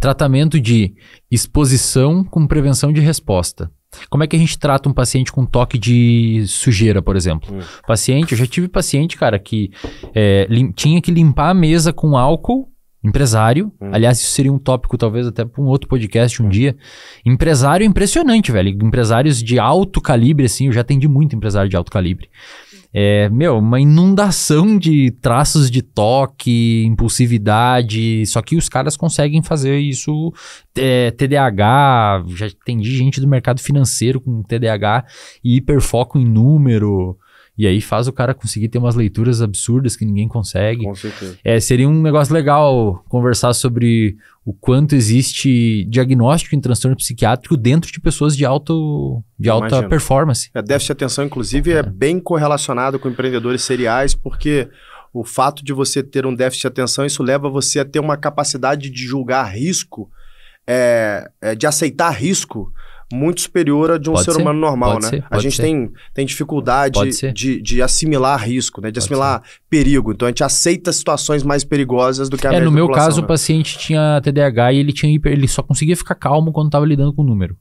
Tratamento de exposição com prevenção de resposta. Como é que a gente trata um paciente com toque de sujeira, por exemplo? Hum. Paciente, eu já tive paciente, cara, que é, tinha que limpar a mesa com álcool Empresário, hum. aliás, isso seria um tópico talvez até para um outro podcast um hum. dia. Empresário é impressionante, velho. Empresários de alto calibre, assim, eu já atendi muito empresário de alto calibre. É, meu, uma inundação de traços de toque, impulsividade. Só que os caras conseguem fazer isso. É, TDAH, já atendi gente do mercado financeiro com TDAH e hiperfoco em número. E aí faz o cara conseguir ter umas leituras absurdas que ninguém consegue. Com certeza. É, seria um negócio legal conversar sobre o quanto existe diagnóstico em transtorno psiquiátrico dentro de pessoas de, alto, de alta Imagino. performance. É, déficit de atenção, inclusive, é. é bem correlacionado com empreendedores seriais, porque o fato de você ter um déficit de atenção, isso leva você a ter uma capacidade de julgar risco, é, é, de aceitar risco muito superior a de um pode ser, ser, humano normal, né? Ser, a gente ser. tem, tem dificuldade de, de assimilar risco, né? De pode assimilar perigo. Então a gente aceita situações mais perigosas do que a É, no meu caso, né? o paciente tinha TDAH e ele tinha hiper, ele só conseguia ficar calmo quando estava lidando com o número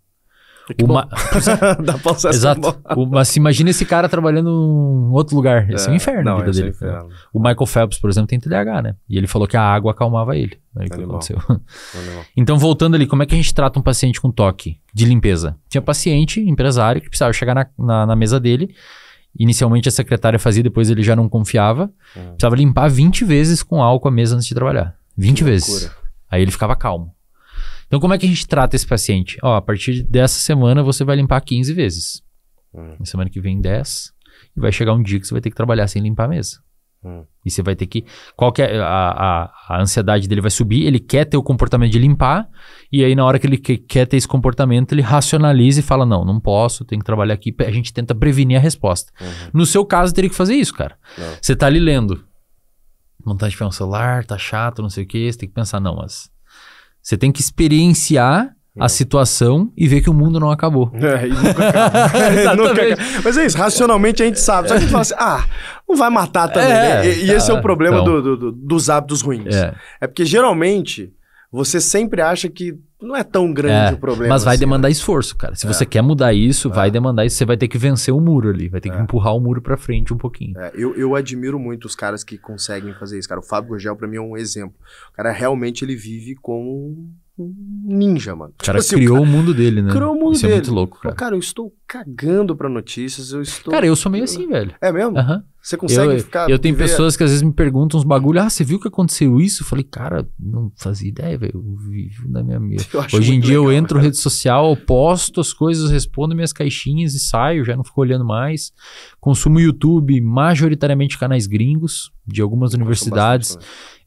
uma... Dá pra Exato. mas imagina esse cara trabalhando em outro lugar. É. Esse é, é um inferno não, a vida é dele. Né? O Michael Phelps, por exemplo, tem TDAH, né? E ele falou que a água acalmava ele. Aí é que aconteceu. Então, voltando ali, como é que a gente trata um paciente com toque de limpeza? Tinha paciente, empresário, que precisava chegar na, na, na mesa dele. Inicialmente a secretária fazia, depois ele já não confiava. Hum. Precisava limpar 20 vezes com álcool a mesa antes de trabalhar. 20 que vezes. Loucura. Aí ele ficava calmo. Então, como é que a gente trata esse paciente? Ó, a partir dessa semana você vai limpar 15 vezes. Hum. Na semana que vem, 10. E vai chegar um dia que você vai ter que trabalhar sem limpar a mesa. Hum. E você vai ter que. Qual que é a, a, a, ansiedade dele vai subir? Ele quer ter o comportamento de limpar, e aí na hora que ele que, quer ter esse comportamento, ele racionaliza e fala: Não, não posso, tenho que trabalhar aqui. A gente tenta prevenir a resposta. Uhum. No seu caso, teria que fazer isso, cara. Não. Você tá ali lendo. Vontade de pegar um celular, tá chato, não sei o que, você tem que pensar, não, mas você tem que experienciar a situação e ver que o mundo não acabou. É, e nunca acaba. nunca Mas é isso, racionalmente a gente sabe. Só que a gente fala assim, ah, não vai matar também. É, né? e, e, esse é o ah, problema então, do, do, dos hábitos ruins. É. é porque geralmente você sempre acha que não é tão grande é, o problema. Mas vai assim, demandar né? esforço, cara. Se é. você quer mudar isso, vai é. demandar isso. Você vai ter que vencer o muro ali, vai ter que é. empurrar o muro para frente um pouquinho. É, eu, eu admiro muito os caras que conseguem fazer isso, cara. O Fábio Gurgel, para mim, é um exemplo. O cara realmente ele vive como ninja, mano. O cara tipo assim, criou o, cara, o, mundo dele, né? Criou o mundo Isso dele. é muito louco, cara. Pô, cara, eu estou cagando pra notícias, eu estou... Cara, eu sou meio assim, velho. É mesmo? Aham. Você consegue eu, ficar. Eu tenho viver... pessoas que às vezes me perguntam uns bagulho. Ah, você viu que aconteceu isso? Eu falei, cara, não fazia ideia, velho. Eu vivo na minha mesa. Hoje em dia legal, eu entro cara. Né? rede social, posto as coisas, respondo minhas caixinhas e saio, já não fico olhando mais. Consumo YouTube, majoritariamente canais gringos, de algumas eu universidades.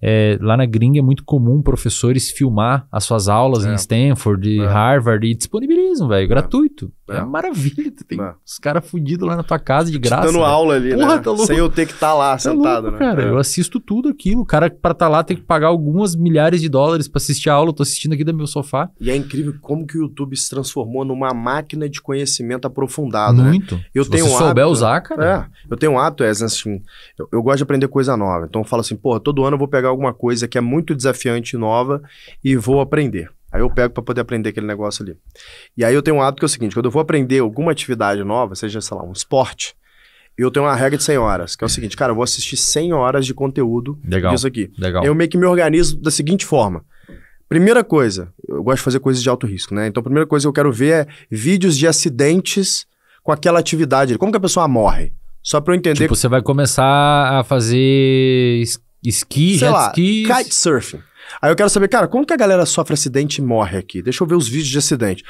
É, lá na gringa é muito comum professores filmar as suas aulas é. em Stanford, é. Harvard e disponibilizam, velho, é. gratuito. É, é. maravilha. Tem os é. caras fudidos lá na tua casa de graça. Dando aula ali, Porra, né? tá louco sem eu ter que estar tá lá sentado, é louco, né? Cara, é. eu assisto tudo aquilo. O cara, para estar tá lá, tem que pagar algumas milhares de dólares para assistir a aula. Eu tô assistindo aqui do meu sofá. E é incrível como que o YouTube se transformou numa máquina de conhecimento aprofundado. Né? Muito. Né? Eu se tenho você um souber hábito, usar, cara. É, eu tenho um hábito, é assim, eu, eu, gosto de aprender coisa nova. Então eu falo assim, pô, todo ano eu vou pegar alguma coisa que é muito desafiante nova e vou aprender. Aí eu pego para poder aprender aquele negócio ali. E aí eu tenho um hábito que é o seguinte: quando eu vou aprender alguma atividade nova, seja, sei lá, um esporte, eu tenho uma regra de 100 horas, que é o seguinte, cara, eu vou assistir 100 horas de conteúdo Legal. disso aqui. Legal. Eu meio que me organizo da seguinte forma. Primeira coisa, eu gosto de fazer coisas de alto risco, né? Então, a primeira coisa que eu quero ver é vídeos de acidentes com aquela atividade. Como que a pessoa morre? Só para eu entender. Tipo, que... você vai começar a fazer esqui, Sei lá, kitesurfing. Aí eu quero saber, cara, como que a galera sofre acidente e morre aqui? Deixa eu ver os vídeos de acidente.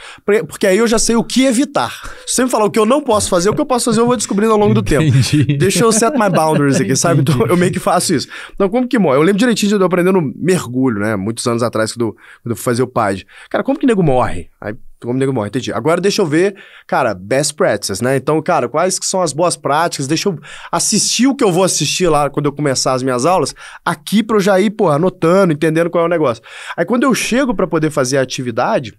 Porque aí eu já sei o que evitar. Se você me falar o que eu não posso fazer, o que eu posso fazer eu vou descobrindo ao longo do Entendi. tempo. Deixa eu set my boundaries aqui, sabe? Então eu meio que faço isso. Então como que morre? Eu lembro direitinho de eu aprendendo mergulho, né? Muitos anos atrás, quando, quando eu fui fazer o PAD. Cara, como que nego morre? Aí como nego morre, entendi. Agora deixa eu ver, cara, best practices, né? Então, cara, quais que são as boas práticas? Deixa eu assistir o que eu vou assistir lá quando eu começar as minhas aulas, aqui pra eu já ir, pô, anotando, entendendo qual é o negócio. Aí quando eu chego para poder fazer a atividade,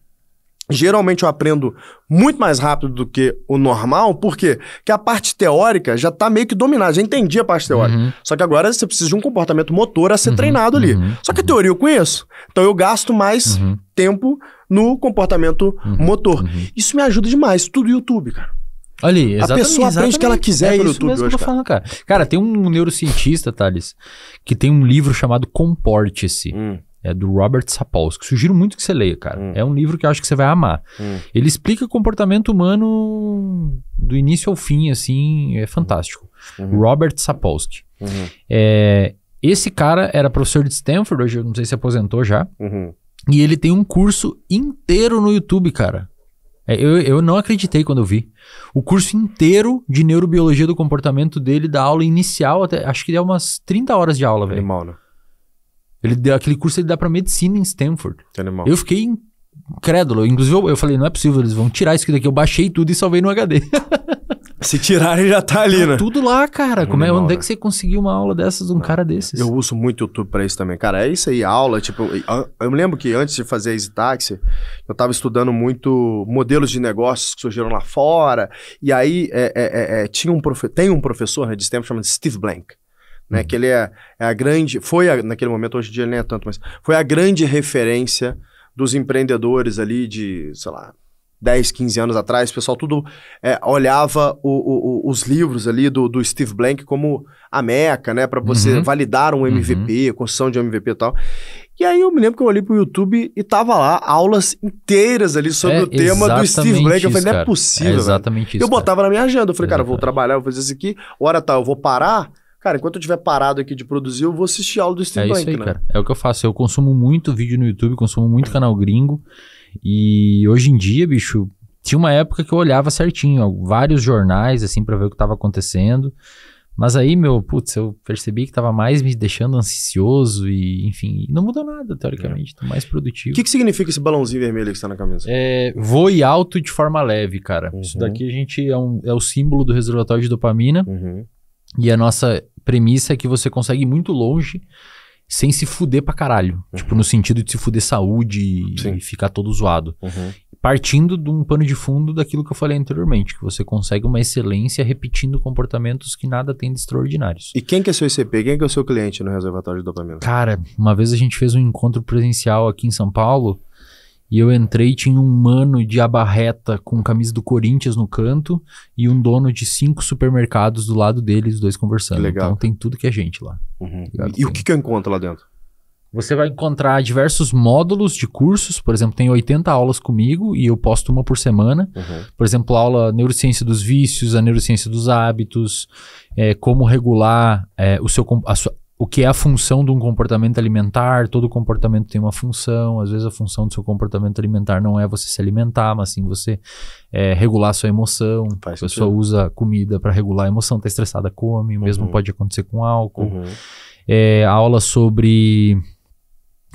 geralmente eu aprendo muito mais rápido do que o normal, por quê? Porque a parte teórica já está meio que dominada, já entendi a parte uhum. teórica. Uhum. Só que agora você precisa de um comportamento motor a ser uhum. treinado ali. Uhum. Só que a teoria eu conheço, então eu gasto mais uhum. tempo no comportamento uhum, motor. Uhum. Isso me ajuda demais, tudo YouTube, cara. Olha aí, exatamente. A pessoa aprende o que ela quiser é pelo YouTube mesmo hoje, eu tô falando, cara. cara. tem um neurocientista, Thales, que tem um livro chamado Comporte-se. Hum. É do Robert Sapolsky. Sugiro muito que você leia, cara. Hum. É um livro que eu acho que você vai amar. Hum. Ele explica o comportamento humano do início ao fim, assim, é fantástico. Uhum. uhum. Robert Sapolsky. Uhum. É, esse cara era professor de Stanford, hoje eu não sei se aposentou já. Uhum. E ele tem um curso inteiro no YouTube, cara. É, eu, eu não acreditei quando eu vi. O curso inteiro de neurobiologia do comportamento dele, da aula inicial, até, acho que deu umas 30 horas de aula, velho. Animal, né? Ele deu, aquele curso ele dá para medicina em Stanford. Animal. Eu fiquei incrédulo. Inclusive, eu, eu falei, não é possível, eles vão tirar isso daqui. Eu baixei tudo e salvei no HD. Se tirarem, já tá ali, tá né? Tudo lá, cara. Como é, onde é né? que você conseguiu uma aula dessas de um é. cara desses? Eu uso muito YouTube para isso também. Cara, é isso aí, aula. Tipo, ah, eu me lembro que antes de fazer Easy Taxi, eu tava estudando muito modelos de negócios que surgiram lá fora. E aí, é, é, é, é tinha um profe... tem um professor né, de tempo chamado Steve Blank. Né, uhum. Que ele é, é, a grande. Foi a, naquele momento, hoje em dia ele nem é tanto, mas foi a grande referência dos empreendedores ali de, sei lá, 10, 15 anos atrás, o pessoal tudo é, olhava o, o, os livros ali do, do, Steve Blank como a meca, né? Para você uhum. validar um MVP, uhum. construção de um MVP e tal. E aí eu me lembro que eu olhei pro YouTube e tava lá aulas inteiras ali sobre é o tema do Steve Blank. Isso, eu falei, não é possível. É exatamente velho. isso. Eu botava cara. na minha agenda, eu falei, cara, eu vou trabalhar, vou fazer isso aqui, hora tal, tá, eu vou parar. Cara, enquanto eu tiver parado aqui de produzir, eu vou assistir aula do Steve é Blank, isso aí, né? Cara. É o que eu faço, eu consumo muito vídeo no YouTube, consumo muito canal gringo. E hoje em dia, bicho, tinha uma época que eu olhava certinho, ó, vários jornais, assim, para ver o que estava acontecendo. Mas aí, meu, putz, eu percebi que tava mais me deixando ansioso e, enfim, não mudou nada, teoricamente. É. Tô mais produtivo. O que, que significa esse balãozinho vermelho que está na camisa? É, voe alto de forma leve, cara. Uhum. Isso daqui a gente é, um, é o símbolo do reservatório de dopamina. Uhum. E a nossa premissa é que você consegue ir muito longe sem se fuder pra caralho. Uhum. Tipo, no sentido de se fuder saúde Sim. e ficar todo zoado. Uhum. Partindo de um pano de fundo daquilo que eu falei anteriormente, que você consegue uma excelência repetindo comportamentos que nada tem de extraordinários. E quem que é seu ICP? Quem que é o seu cliente no reservatório de dopamina? Cara, uma vez a gente fez um encontro presencial aqui em São Paulo e eu entrei tinha um mano de abarreta com camisa do Corinthians no canto e um dono de cinco supermercados do lado deles, os dois conversando. Legal. Então tem tudo que é gente lá. Uhum. e o que, que eu encontro lá dentro? Você vai encontrar diversos módulos de cursos, por exemplo, tem 80 aulas comigo e eu posto uma por semana. Uhum. Por exemplo, a aula Neurociência dos Vícios, a Neurociência dos Hábitos, é, como regular é, o seu, a sua, o que é a função de um comportamento alimentar. Todo comportamento tem uma função. Às vezes a função do seu comportamento alimentar não é você se alimentar, mas sim você é, regular sua emoção. Faz a pessoa usa comida para regular a emoção. Tá estressada, come. O mesmo uhum. pode acontecer com álcool. Uhum. É, aula sobre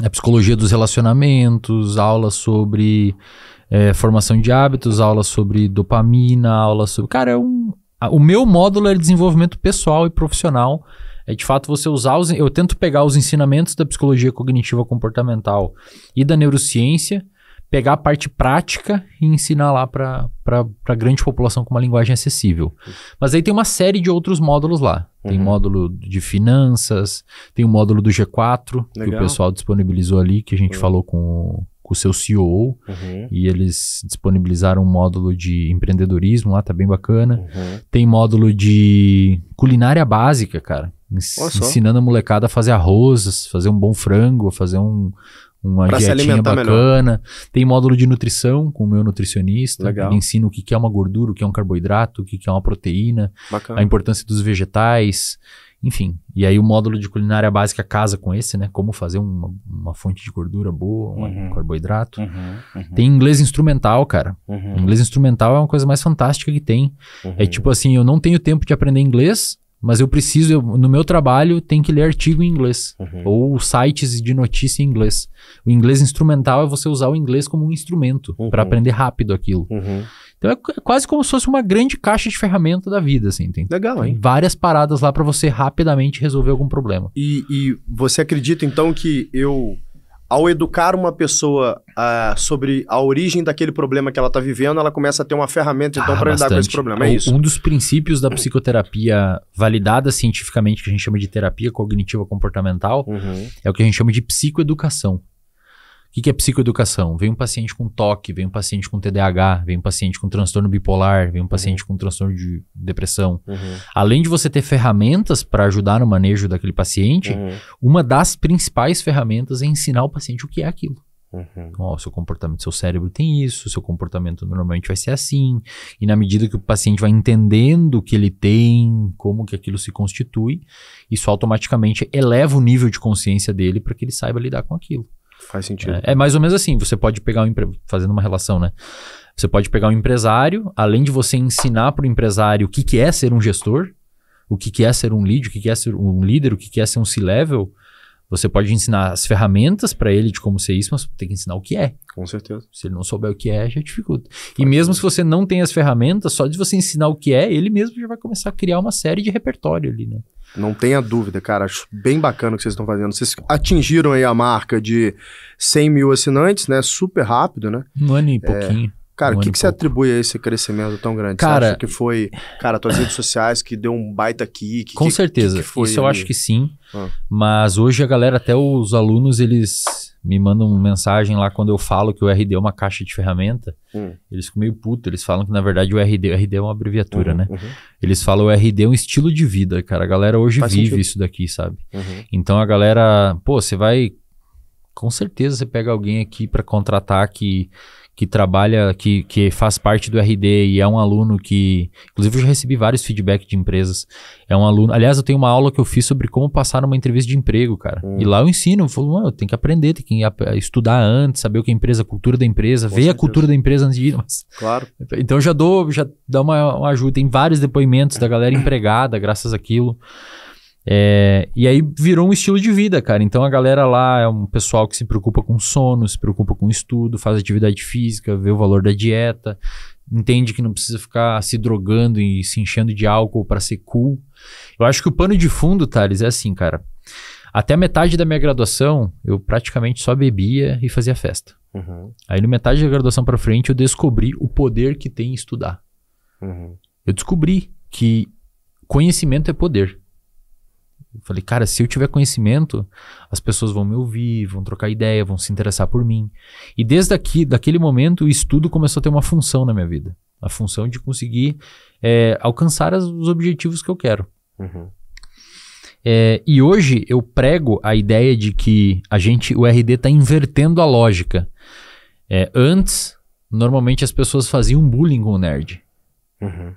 a psicologia dos relacionamentos, aula sobre é, formação de hábitos, aula sobre dopamina, aula sobre. Cara, é um. O meu módulo é desenvolvimento pessoal e profissional é de fato você usar os. Eu tento pegar os ensinamentos da psicologia cognitiva comportamental e da neurociência, pegar a parte prática e ensinar lá para a grande população com uma linguagem acessível. Mas aí tem uma série de outros módulos lá. Tem uhum. módulo de finanças, tem o módulo do G4, Legal. que o pessoal disponibilizou ali, que a gente uhum. falou com, com o seu CEO uhum. e eles disponibilizaram um módulo de empreendedorismo lá, tá bem bacana. Uhum. Tem módulo de culinária básica, cara ensinando a molecada a fazer arroz, fazer um bom frango, fazer um, uma pra dietinha bacana. Melhor. Tem módulo de nutrição com o meu nutricionista. Legal. Ele ensina o que é uma gordura, o que é um carboidrato, o que é uma proteína, bacana. a importância dos vegetais. Enfim, e aí o módulo de culinária básica casa com esse, né? Como fazer uma, uma fonte de gordura boa, uhum. um carboidrato. Uhum, uhum. Tem inglês instrumental, cara. Uhum. Inglês instrumental é uma coisa mais fantástica que tem. É uhum. tipo assim, eu não tenho tempo de aprender inglês, mas eu preciso, eu, no meu trabalho, tem que ler artigo em inglês. Uhum. Ou sites de notícia em inglês. O inglês instrumental é você usar o inglês como um instrumento uhum. para aprender rápido aquilo. Uhum. Então é, é quase como se fosse uma grande caixa de ferramenta da vida, assim. Tem, Legal, tem hein? várias paradas lá para você rapidamente resolver algum problema. E, e você acredita, então, que eu ao educar uma pessoa uh, sobre a origem daquele problema que ela está vivendo, ela começa a ter uma ferramenta então ah, para lidar com esse problema. É isso. Um dos princípios da psicoterapia validada cientificamente, que a gente chama de terapia cognitiva comportamental, uhum. é o que a gente chama de psicoeducação que, que é psicoeducação? Vem um paciente com toque, vem um paciente com TDAH, vem um paciente com transtorno bipolar, vem um paciente uhum. com transtorno de depressão. Uhum. Além de você ter ferramentas para ajudar no manejo daquele paciente, uhum. uma das principais ferramentas é ensinar o paciente o que é aquilo. Uhum. Oh, seu comportamento, seu cérebro tem isso, seu comportamento normalmente vai ser assim. E na medida que o paciente vai entendendo o que ele tem, como que aquilo se constitui, isso automaticamente eleva o nível de consciência dele para que ele saiba lidar com aquilo. Faz sentido. É, é mais ou menos assim, você pode pegar um empre... fazendo uma relação, né? Você pode pegar um empresário, além de você ensinar para o empresário o que, que é ser um gestor, o que, que é ser um lead, o que, que é ser um líder, o que, que é ser um C-level, você pode ensinar as ferramentas para ele de como ser isso, mas tem que ensinar o que é. Com certeza. Se ele não souber o que é, já dificulta. Faz e mesmo certeza. se você não tem as ferramentas, só de você ensinar o que é, ele mesmo já vai começar a criar uma série de repertório ali, né? Não tenha dúvida, cara. Acho bem bacana o que vocês estão fazendo. Vocês atingiram aí a marca de 100 mil assinantes, né? Super rápido, né? Um ano e pouquinho. É, Cara, o que, que você atribui a esse crescimento tão grande? Cara, você acha que foi, cara, tuas redes sociais que deu um baita kick? Com que, certeza, que foi isso ali? eu acho que sim. Ah. Mas hoje a galera, até os alunos, eles me mandam mensagem lá quando eu falo que o RD é uma caixa de ferramenta. Hum. Eles ficam meio putos, eles falam que na verdade o RD, o RD é uma abreviatura, uhum, né? Uhum. Eles falam o RD é um estilo de vida, cara. A galera hoje Faz vive sentido. isso daqui, sabe? Uhum. Então a galera, pô, você vai. Com certeza você pega alguém aqui para contratar que que trabalha, que, que faz parte do RD e é um aluno que. Inclusive, eu já recebi vários feedbacks de empresas. É um aluno. Aliás, eu tenho uma aula que eu fiz sobre como passar uma entrevista de emprego, cara. Hum. E lá eu ensino, eu falo, eu tenho que aprender, tem que estudar antes, saber o que é a empresa, a cultura da empresa, ver a cultura da empresa antes de ir. Mas... Claro. Então já dou, já dá uma, uma ajuda. Tem vários depoimentos da galera empregada, graças àquilo. É, e aí virou um estilo de vida, cara. Então a galera lá é um pessoal que se preocupa com sono, se preocupa com estudo, faz atividade física, vê o valor da dieta, entende que não precisa ficar se drogando e se enchendo de álcool para ser cool. Eu acho que o pano de fundo, Thales, é assim, cara. Até a metade da minha graduação, eu praticamente só bebia e fazia festa. Uhum. Aí, no metade da graduação para frente, eu descobri o poder que tem em estudar. Uhum. Eu descobri que conhecimento é poder. Eu falei, cara, se eu tiver conhecimento, as pessoas vão me ouvir, vão trocar ideia, vão se interessar por mim. E desde aqui, daquele momento, o estudo começou a ter uma função na minha vida. A função de conseguir é, alcançar as, os objetivos que eu quero. Uhum. É, e hoje eu prego a ideia de que a gente, o RD está invertendo a lógica. É, antes, normalmente as pessoas faziam bullying com o nerd. Uhum.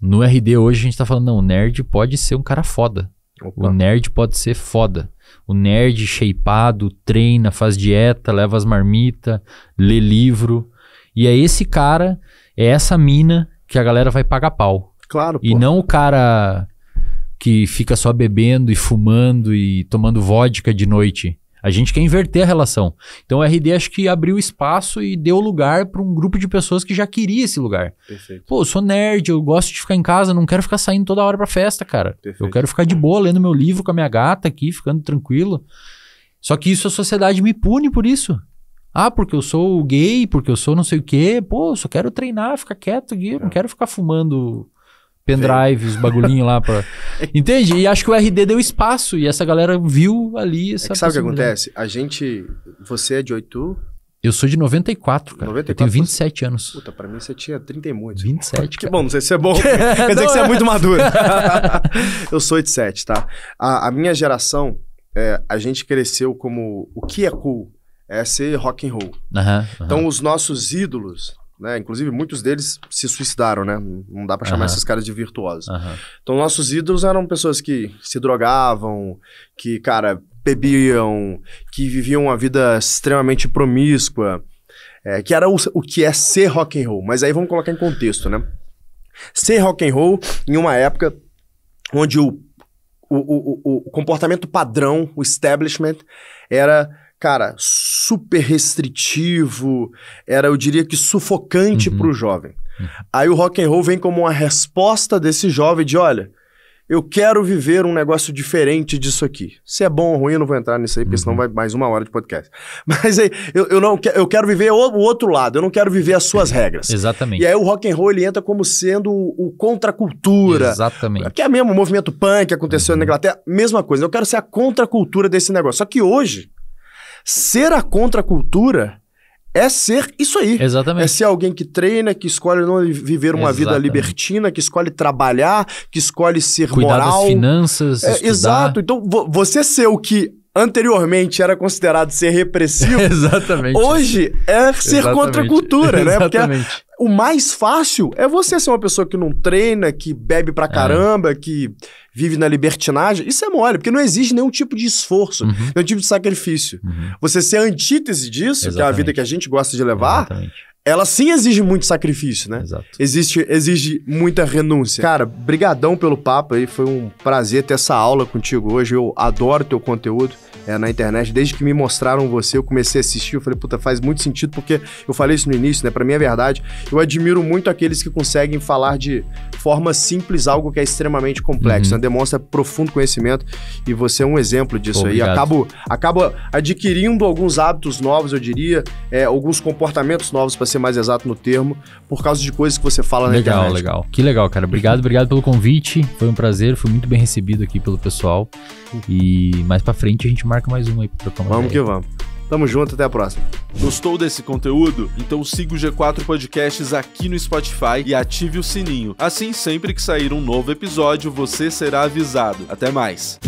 No RD hoje a gente está falando, não, o nerd pode ser um cara foda. Opa. O nerd pode ser foda. O nerd shapeado, treina, faz dieta, leva as marmitas, lê livro. E é esse cara, é essa mina que a galera vai pagar pau. Claro. E pô. não o cara que fica só bebendo e fumando e tomando vodka de noite. A gente quer inverter a relação. Então o RD acho que abriu espaço e deu lugar para um grupo de pessoas que já queria esse lugar. Perfeito. Pô, eu sou nerd, eu gosto de ficar em casa, não quero ficar saindo toda hora para festa, cara. Perfeito. Eu quero ficar de boa lendo meu livro com a minha gata aqui, ficando tranquilo. Só que isso a sociedade me pune por isso. Ah, porque eu sou gay, porque eu sou não sei o quê. Pô, eu só quero treinar, ficar quieto aqui, não é. quero ficar fumando pendrive, os bagulhinhos lá pra. Entende? E acho que o RD deu espaço e essa galera viu ali é essa. É sabe o que acontece? A gente. Você é de 8? Eu sou de 94, cara. 94, eu tenho 27 você... anos. Puta, pra mim você tinha 30 e muitos. 27. Que cara. bom, não sei se é bom. Quer dizer que você é, é. muito maduro. eu sou de 7, tá? A, a minha geração, é, a gente cresceu como. O que é cool? É ser rock and roll. Uhum, uhum. Então os nossos ídolos né? Inclusive, muitos deles se suicidaram, né? Não dá para chamar uhum. esses caras de virtuosos. Uhum. Então, nossos ídolos eram pessoas que se drogavam, que, cara, bebiam, que viviam uma vida extremamente promíscua, é, que era o, o que é ser rock and roll. Mas aí vamos colocar em contexto, né? Ser rock and roll em uma época onde o, o, o, o comportamento padrão, o establishment, era cara, super restritivo, era, eu diria que sufocante uhum. para o jovem. Uhum. Aí o rock and roll vem como uma resposta desse jovem de, olha, eu quero viver um negócio diferente disso aqui. Se é bom ou ruim, eu não vou entrar nisso aí, porque uhum. senão vai mais uma hora de podcast. Mas aí, eu, eu não eu quero viver o, o, outro lado, eu não quero viver as suas regras. Exatamente. E aí o rock and roll ele entra como sendo o, o contracultura. Exatamente. Que é mesmo o movimento punk que aconteceu uhum. na Inglaterra, mesma coisa. Eu quero ser a contracultura desse negócio. Só que hoje, Ser a contracultura é ser isso aí. Exatamente. É ser alguém que treina, que escolhe não viver uma Exatamente. vida libertina, que escolhe trabalhar, que escolhe ser Cuidar moral. Cuidar das finanças, é, Exato. Então, vo você ser o que anteriormente era considerado ser repressivo, Exatamente. hoje é ser Exatamente. contra a cultura, né? Porque o mais fácil é você ser uma pessoa que não treina, que bebe pra é. caramba, é. que vive na libertinagem. Isso é mole, porque não exige nenhum tipo de esforço, uhum. nenhum tipo de sacrifício. Uhum. Você ser antítese disso, Exatamente. que é a vida que a gente gosta de levar, Exatamente ela sim exige muito sacrifício, né? Exato. Existe, exige muita renúncia. Cara, brigadão pelo papo aí, foi um prazer ter essa aula contigo hoje. Eu adoro teu conteúdo é, na internet. Desde que me mostraram você, eu comecei a assistir, eu falei, puta, faz muito sentido, porque eu falei isso no início, né? Pra mim é verdade. Eu admiro muito aqueles que conseguem falar de forma simples algo que é extremamente complexo, uhum. né? Demonstra profundo conhecimento e você é um exemplo disso Pô, aí. Acabo, acabo adquirindo alguns hábitos novos, eu diria, é, alguns comportamentos novos para ser mais exato no termo, por causa de coisas que você fala legal, na internet. Legal, legal. Que legal, cara. Obrigado, obrigado pelo convite. Foi um prazer, fui muito bem recebido aqui pelo pessoal. E mais para frente a gente marca mais um aí pra trocar Vamos que vamos. Tamo junto, até a próxima. Gostou desse conteúdo? Então siga o G4 Podcasts aqui no Spotify e ative o sininho. Assim, sempre que sair um novo episódio, você será avisado. Até mais.